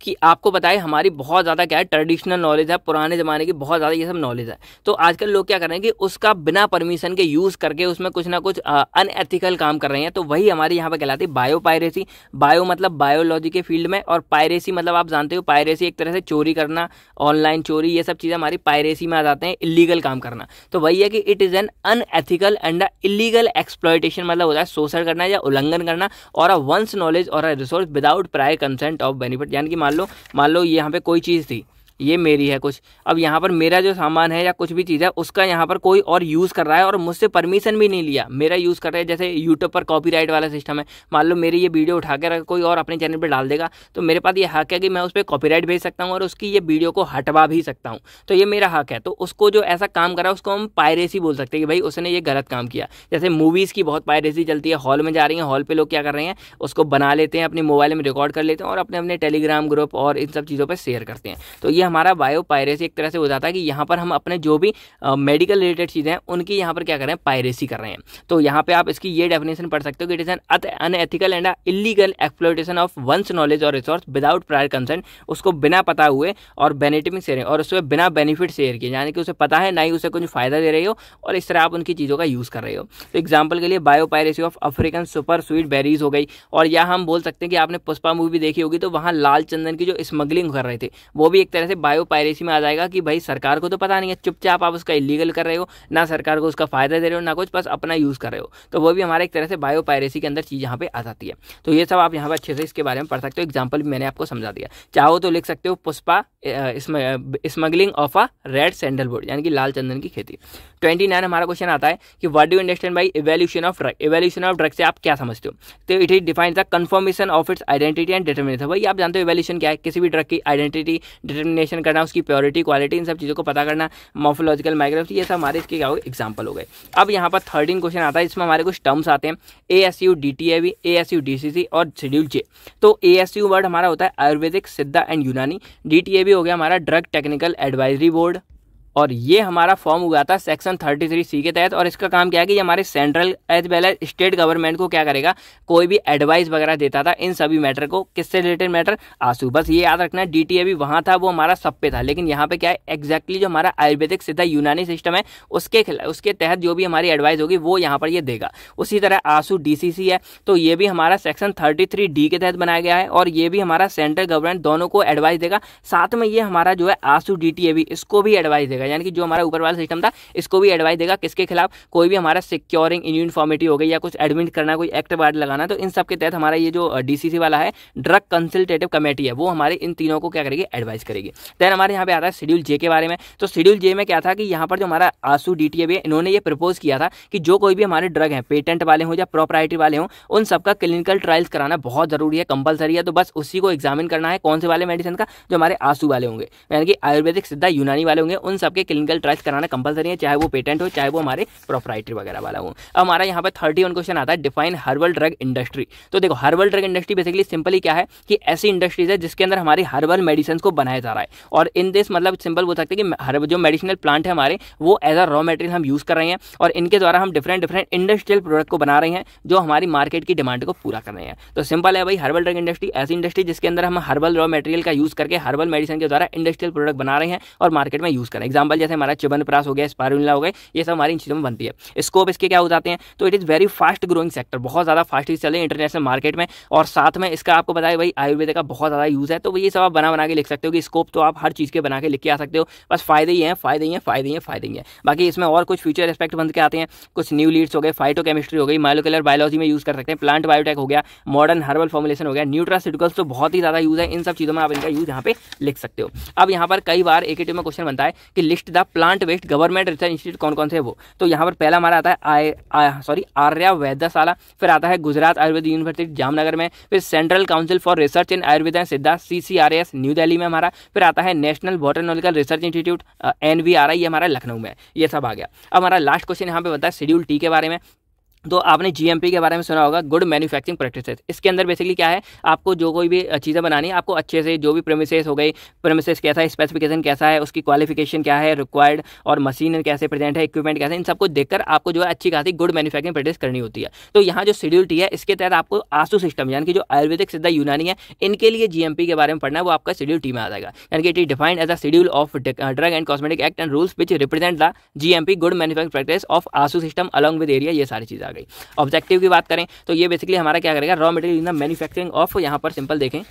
कि आपको है हमारी बहुत ज़्यादा क्या है ट्रेडिशनल नॉलेज है पुराने ज़माने की बहुत ज़्यादा ये सब नॉलेज है तो आजकल लोग क्या कर रहे हैं कि उसका बिना परमिशन के यूज़ करके उसमें कुछ ना कुछ अनएथिकल काम कर रहे हैं तो वही हमारे यहाँ पर कहलाती है बायो पायरेसी बायो मतलब बायोलॉजी के फील्ड में और पायरेसी मतलब आप जानते हो पायरेसी एक तरह से चोरी करना ऑनलाइन चोरी ये सब चीज़ें हमारी पायरेसी में आ जाते हैं इलीगल काम करना तो वही है कि it is an unethical and illegal exploitation मतलब होता है शोषण करना या उल्लंघन करना और अ वंस नॉलेज और uh resource without prior consent of benefit यानी कि मान लो मान लो यहाँ पे कोई चीज़ थी ये मेरी है कुछ अब यहाँ पर मेरा जो सामान है या कुछ भी चीज़ है उसका यहाँ पर कोई और यूज़ कर रहा है और मुझसे परमिशन भी नहीं लिया मेरा यूज़ कर रहा है जैसे यूट्यूब पर कॉपी वाला सिस्टम है मान लो मेरी ये वीडियो उठा कर कोई और अपने चैनल पर डाल देगा तो मेरे पास ये हक है कि मैं उस पर कॉपी भेज सकता हूँ और उसकी ये वीडियो को हटवा भी सकता हूँ तो ये मेरा हक है तो उसको जो ऐसा काम करा उसको हम पायरेसी बोल सकते हैं कि भाई उसने ये गलत काम किया जैसे मूवीज़ की बहुत पायरेसी चलती है हॉल में जा रही है हॉल पर लोग क्या कर रहे हैं उसको बना लेते हैं अपने मोबाइल में रिकॉर्ड कर लेते हैं और अपने अपने टेलीग्राम ग्रुप और इन सब चीज़ों पर शेयर करते हैं तो ये हमारा बायो पायरेसी एक तरह से हो जाता है कि यहाँ पर हम अपने जो भी मेडिकल रिलेटेड चीज़ें हैं उनकी यहाँ पर क्या कर रहे हैं पायरेसी कर रहे हैं तो यहाँ पर आप इसकी ये डेफिनेशन पढ़ सकते हो कि it is an unethical and illegal exploitation of one's knowledge और रिसोर्स विदाउट प्रायर कंसर्न उसको बिना पता हुए और बेनिफिट शेयर और उसमें बिना बेनिफिट शेयर किए यानी कि उसे पता है ना ही उसे कुछ फायदा दे रही हो और इस तरह आप उनकी चीज़ों का यूज़ कर रहे हो तो एग्जाम्पल के लिए biopiracy of African super sweet berries हो गई और या हम बोल सकते हैं कि आपने पुष्पा मूवी देखी होगी तो वहाँ लाल चंदन की जो स्मगलिंग कर रहे थे वो भी एक तरह से बायो पायरेसी में आ जाएगा कि भाई सरकार को तो पता नहीं है चुपचाप आप उसका इलीगल कर रहे हो ना सरकार को उसका फ़ायदा दे रहे हो ना कुछ बस अपना यूज़ कर रहे हो तो वो भी हमारे एक तरह से बायो पायरेसी के अंदर चीज़ यहाँ पे आ जाती है तो ये सब आप यहाँ पर अच्छे से इसके बारे में पढ़ सकते हो एग्जाम्पल भी मैंने आपको समझा दिया चाहो तो लिख सकते हो Pushpa smuggling of a red sandalwood यानी कि लाल चंदन की खेती ट्वेंटी नाइन हमारा क्वेश्चन आता है कि what do understand by evolution of drug evolution of drug से आप क्या समझते हो तो it is define the confirmation of its identity and determination भाई आप जानते हो इवोल्यूशन क्या है किसी भी ड्रग की आइडेंटिटी डिटर्मिनेशन क्वेश्चन करना उसकी प्योरिटी क्वालिटी इन सब चीज़ों को पता करना मोफोलॉजिकल माइग्रेफ ये सब हमारे इसके क्या हो गए एग्जाम्पल हो गए अब यहाँ पर थर्टीन क्वेश्चन आता है इसमें हमारे कुछ टर्म्स आते हैं A S U D T A V A S U D C C और शेड्यूल जे तो ए एस यू वर्ड हमारा होता है आयुर्वेदिक सिद्धा एंड यूनानी डी टी ए वी हो गया हमारा ड्रग टेक्निकल एडवाइजरी बोर्ड और ये हमारा फॉर्म हुआ था सेक्शन थर्टी थ्री सी के तहत और इसका काम क्या है कि ये हमारे central as well as state government को क्या करेगा कोई भी एडवाइस वगैरह देता था इन सभी मैटर को किससे रिलेटेड मैटर आंसू बस ये याद रखना डी टी अभी वहाँ था वो हमारा सब पे था लेकिन यहाँ पे क्या है एक्जैक्टली जो हमारा आयुर्वेदिक सीधा यूनानी सिस्टम है उसके उसके तहत जो भी हमारी एडवाइस होगी वो यहाँ पर ये देगा उसी तरह आंसू डी है तो ये भी हमारा सेक्शन थर्टी थ्री डी के तहत बनाया गया है और ये भी हमारा सेंट्रल गवर्नमेंट दोनों को एडवाइस देगा साथ में ये हमारा जो है आंसू डी इसको भी एडवाइस देगा है यानी कि जो हमारा ऊपर वाला सिस्टम था इसको भी एडवाइस देगा किसके खिलाफ कोई भी हमारा सिक्योरिंग यूनिफॉर्मिटी हो गई या कुछ एडमिट करना कोई एक्ट वार्ड लगाना तो इन सब के तहत हमारा ये जो डीसीसी वाला है ड्रग कंसल्टेटिव कमेटी है वो हमारे इन तीनों को क्या करेगी एडवाइस करेगी देन हमारे यहाँ पे आता है शेड्यूल जे के बारे में तो शेड्यूल जे में क्या था कि यहाँ पर जो हमारा आंसू डी टी इन्होंने ये प्रपोज किया था कि जो कोई भी हमारे ड्रग हैं पेटेंट वाले हों या प्रोपराइटी वाले हों उन सबका क्लिनिकल ट्रायल्स कराना बहुत जरूरी है कंपलसरी है तो बस उसी को एग्जामिन करना है कौन से वाले मेडिसिन का जो हमारे आंसू वाले होंगे यानी कि आयुर्वेदिक सिद्धा यूनानी वाले होंगे उन सब सबके क्लिनिकल ट्रायल्स कराना कंपलसरी है चाहे वो पेटेंट हो चाहे वो हमारे प्रोपराइटरी वगैरह वाला हो अब हमारा यहाँ पर थर्टी वन क्वेश्चन आता है डिफाइन हर्बल ड्रग इंडस्ट्री तो देखो herbal drug industry basically simply क्या है कि ऐसी इंडस्ट्रीज है जिसके अंदर हमारी हर्बल मेडिसिन को बनाया जा रहा है और इन दिस मतलब सिंपल बोल सकते हैं कि हर जो मेडिसिनल प्लांट है हमारे वो एज अ रॉ मटेरियल हम यूज़ कर रहे हैं और इनके द्वारा हम डिफरेंट डिफरेंट इंडस्ट्रियल प्रोडक्ट को बना रहे हैं जो हमारी मार्केट की डिमांड को पूरा कर रहे हैं तो सिंपल है भाई हर्बल ड्रग इंडस्ट्री ऐसी इंडस्ट्री जिसके अंदर हम हर्बल रॉ मटेरियल का यूज़ करके हर्बल मेडिसिन के द्वारा इंडस्ट्रियल प्रोडक्ट बना रहे हैं और मार्केट में यूज़ करें एग्जाम्पल जैसे हमारा चिबन प्रास हो गया स्पारूला हो गया ये सब हमारी इन चीज़ों में बनती है स्कोप इसके क्या हो जाते हैं तो it is very fast growing sector बहुत ज़्यादा फास्ट ही चले इंटरनेशनल मार्केट में और साथ में इसका आपको बताया भाई आयुर्वेद का बहुत ज़्यादा यूज़ है तो ये सब आप बना बना के लिख सकते हो कि स्कोप तो आप हर चीज़ के बना के लिख के आ सकते हो बस फायदे ही हैं फायदे ही हैं फायदे ही हैं फायदे ही हैं बाकी इसमें और कुछ फ्यूचर एस्पेक्ट बन के आते हैं कुछ न्यू लीड्स हो गए फाइटो हो गई माइलोकुलर बायोलॉजी में यूज़ कर सकते हैं प्लांट बायोटेक हो गया मॉडर्न हर्बल फॉर्मुलेशन हो गया न्यूट्रासिटिकल्स तो बहुत ही ज़्यादा यूज़ है इन सब चीज़ों में आप इनका यूज़ यहाँ पे लिख सकते हो अब यहाँ पर कई बार एक में क्वेश्चन बनता है कि list the plant based government research institute कौन कौन से है वो तो यहाँ पर पहला हमारा आता है सॉरी आर्या वैद्यशाला फिर आता है गुजरात आयुर्वेद यूनिवर्सिटी जामनगर में फिर central council for research in Ayurveda and Siddha C New Delhi में हमारा फिर आता है national botanical research institute and ये हमारा लखनऊ में ये सब आ गया अब हमारा लास्ट क्वेश्चन यहाँ पे बताया शेड्यूल टी के बारे में तो आपने जी के बारे में सुना होगा गुड मैन्युफैक्चरिंग प्रैक्टिसेस इसके अंदर बेसिकली क्या है आपको जो कोई भी चीज़ें बनानी है आपको अच्छे से जो भी प्रेमिसेस हो गई प्रेमिसेस कैसा है स्पेसिफिकेशन कैसा है उसकी क्वालिफिकेशन क्या है रिक्वायर्ड और मशीन कैसे प्रेजेंट है इक्विपमेंट कैसे इन सबको देखकर आपको जो है अच्छी खासी गुड मैनुफैक्चरिंग प्रैक्टिस करनी होती है तो यहाँ जो शेड्यूल टी है इसके तहत आपको आंसू सिस्टम यानी कि जो आयुर्वेदिक सिद्धा यूनानी है इनके लिए जी के बारे में पढ़ना है वो आपका शेड्यूल टी में आ जाएगा यानी कि it is defined as a schedule of drug and cosmetic act and rules which represent the G good manufacturing practice of ASU system along with area ये सारी चीज़ें आ गई ऑब्जेक्टिव की बात करें तो ये बेसिकली हमारा क्या करेगा raw material in the manufacturing of यहाँ पर सिंपल देखें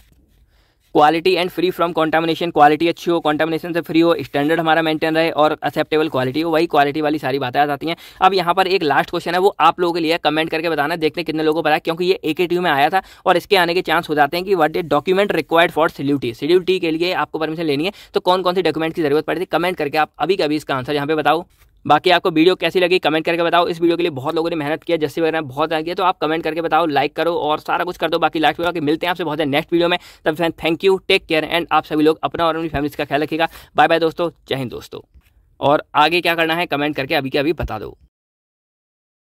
quality and free from contamination quality अच्छी हो कॉन्टामिनेशन से फ्री हो स्टैंडर्ड हमारा मेंटेन रहे और एक्सेप्टेबल क्वालिटी हो वही क्वालिटी वाली सारी बातें आ जाती हैं अब यहाँ पर एक लास्ट क्वेश्चन है वो आप लोगों के लिए कमेंट करके बताना देखने कितने लोगों को पता है क्योंकि ये एक के में आया था और इसके आने के चांस हो जाते हैं कि what is document required for सिल्यूटी सिल्यूटी के लिए आपको परमिशन लेनी है तो कौन कौन सी डॉक्यूमेंट की जरूरत पड़ती है कमेंट करके आप अभी कभी इसका आंसर यहाँ पे बताओ बाकी आपको वीडियो कैसी लगी कमेंट करके बताओ इस वीडियो के लिए बहुत लोगों ने मेहनत किया जैसे वगैरह बहुत ज्यादा किया तो आप कमेंट करके बताओ लाइक करो और सारा कुछ कर दो बाकी लास्ट वीडियो मिलते हैं आपसे बहुत नेक्स्ट वीडियो में तब फैन thank you take care and आप सभी लोग अपना और अपनी फैमिली का ख्याल रखिएगा बाय बाय दोस्तों जय हिंद दोस्तों और आगे क्या करना है कमेंट करके अभी के अभी बता दो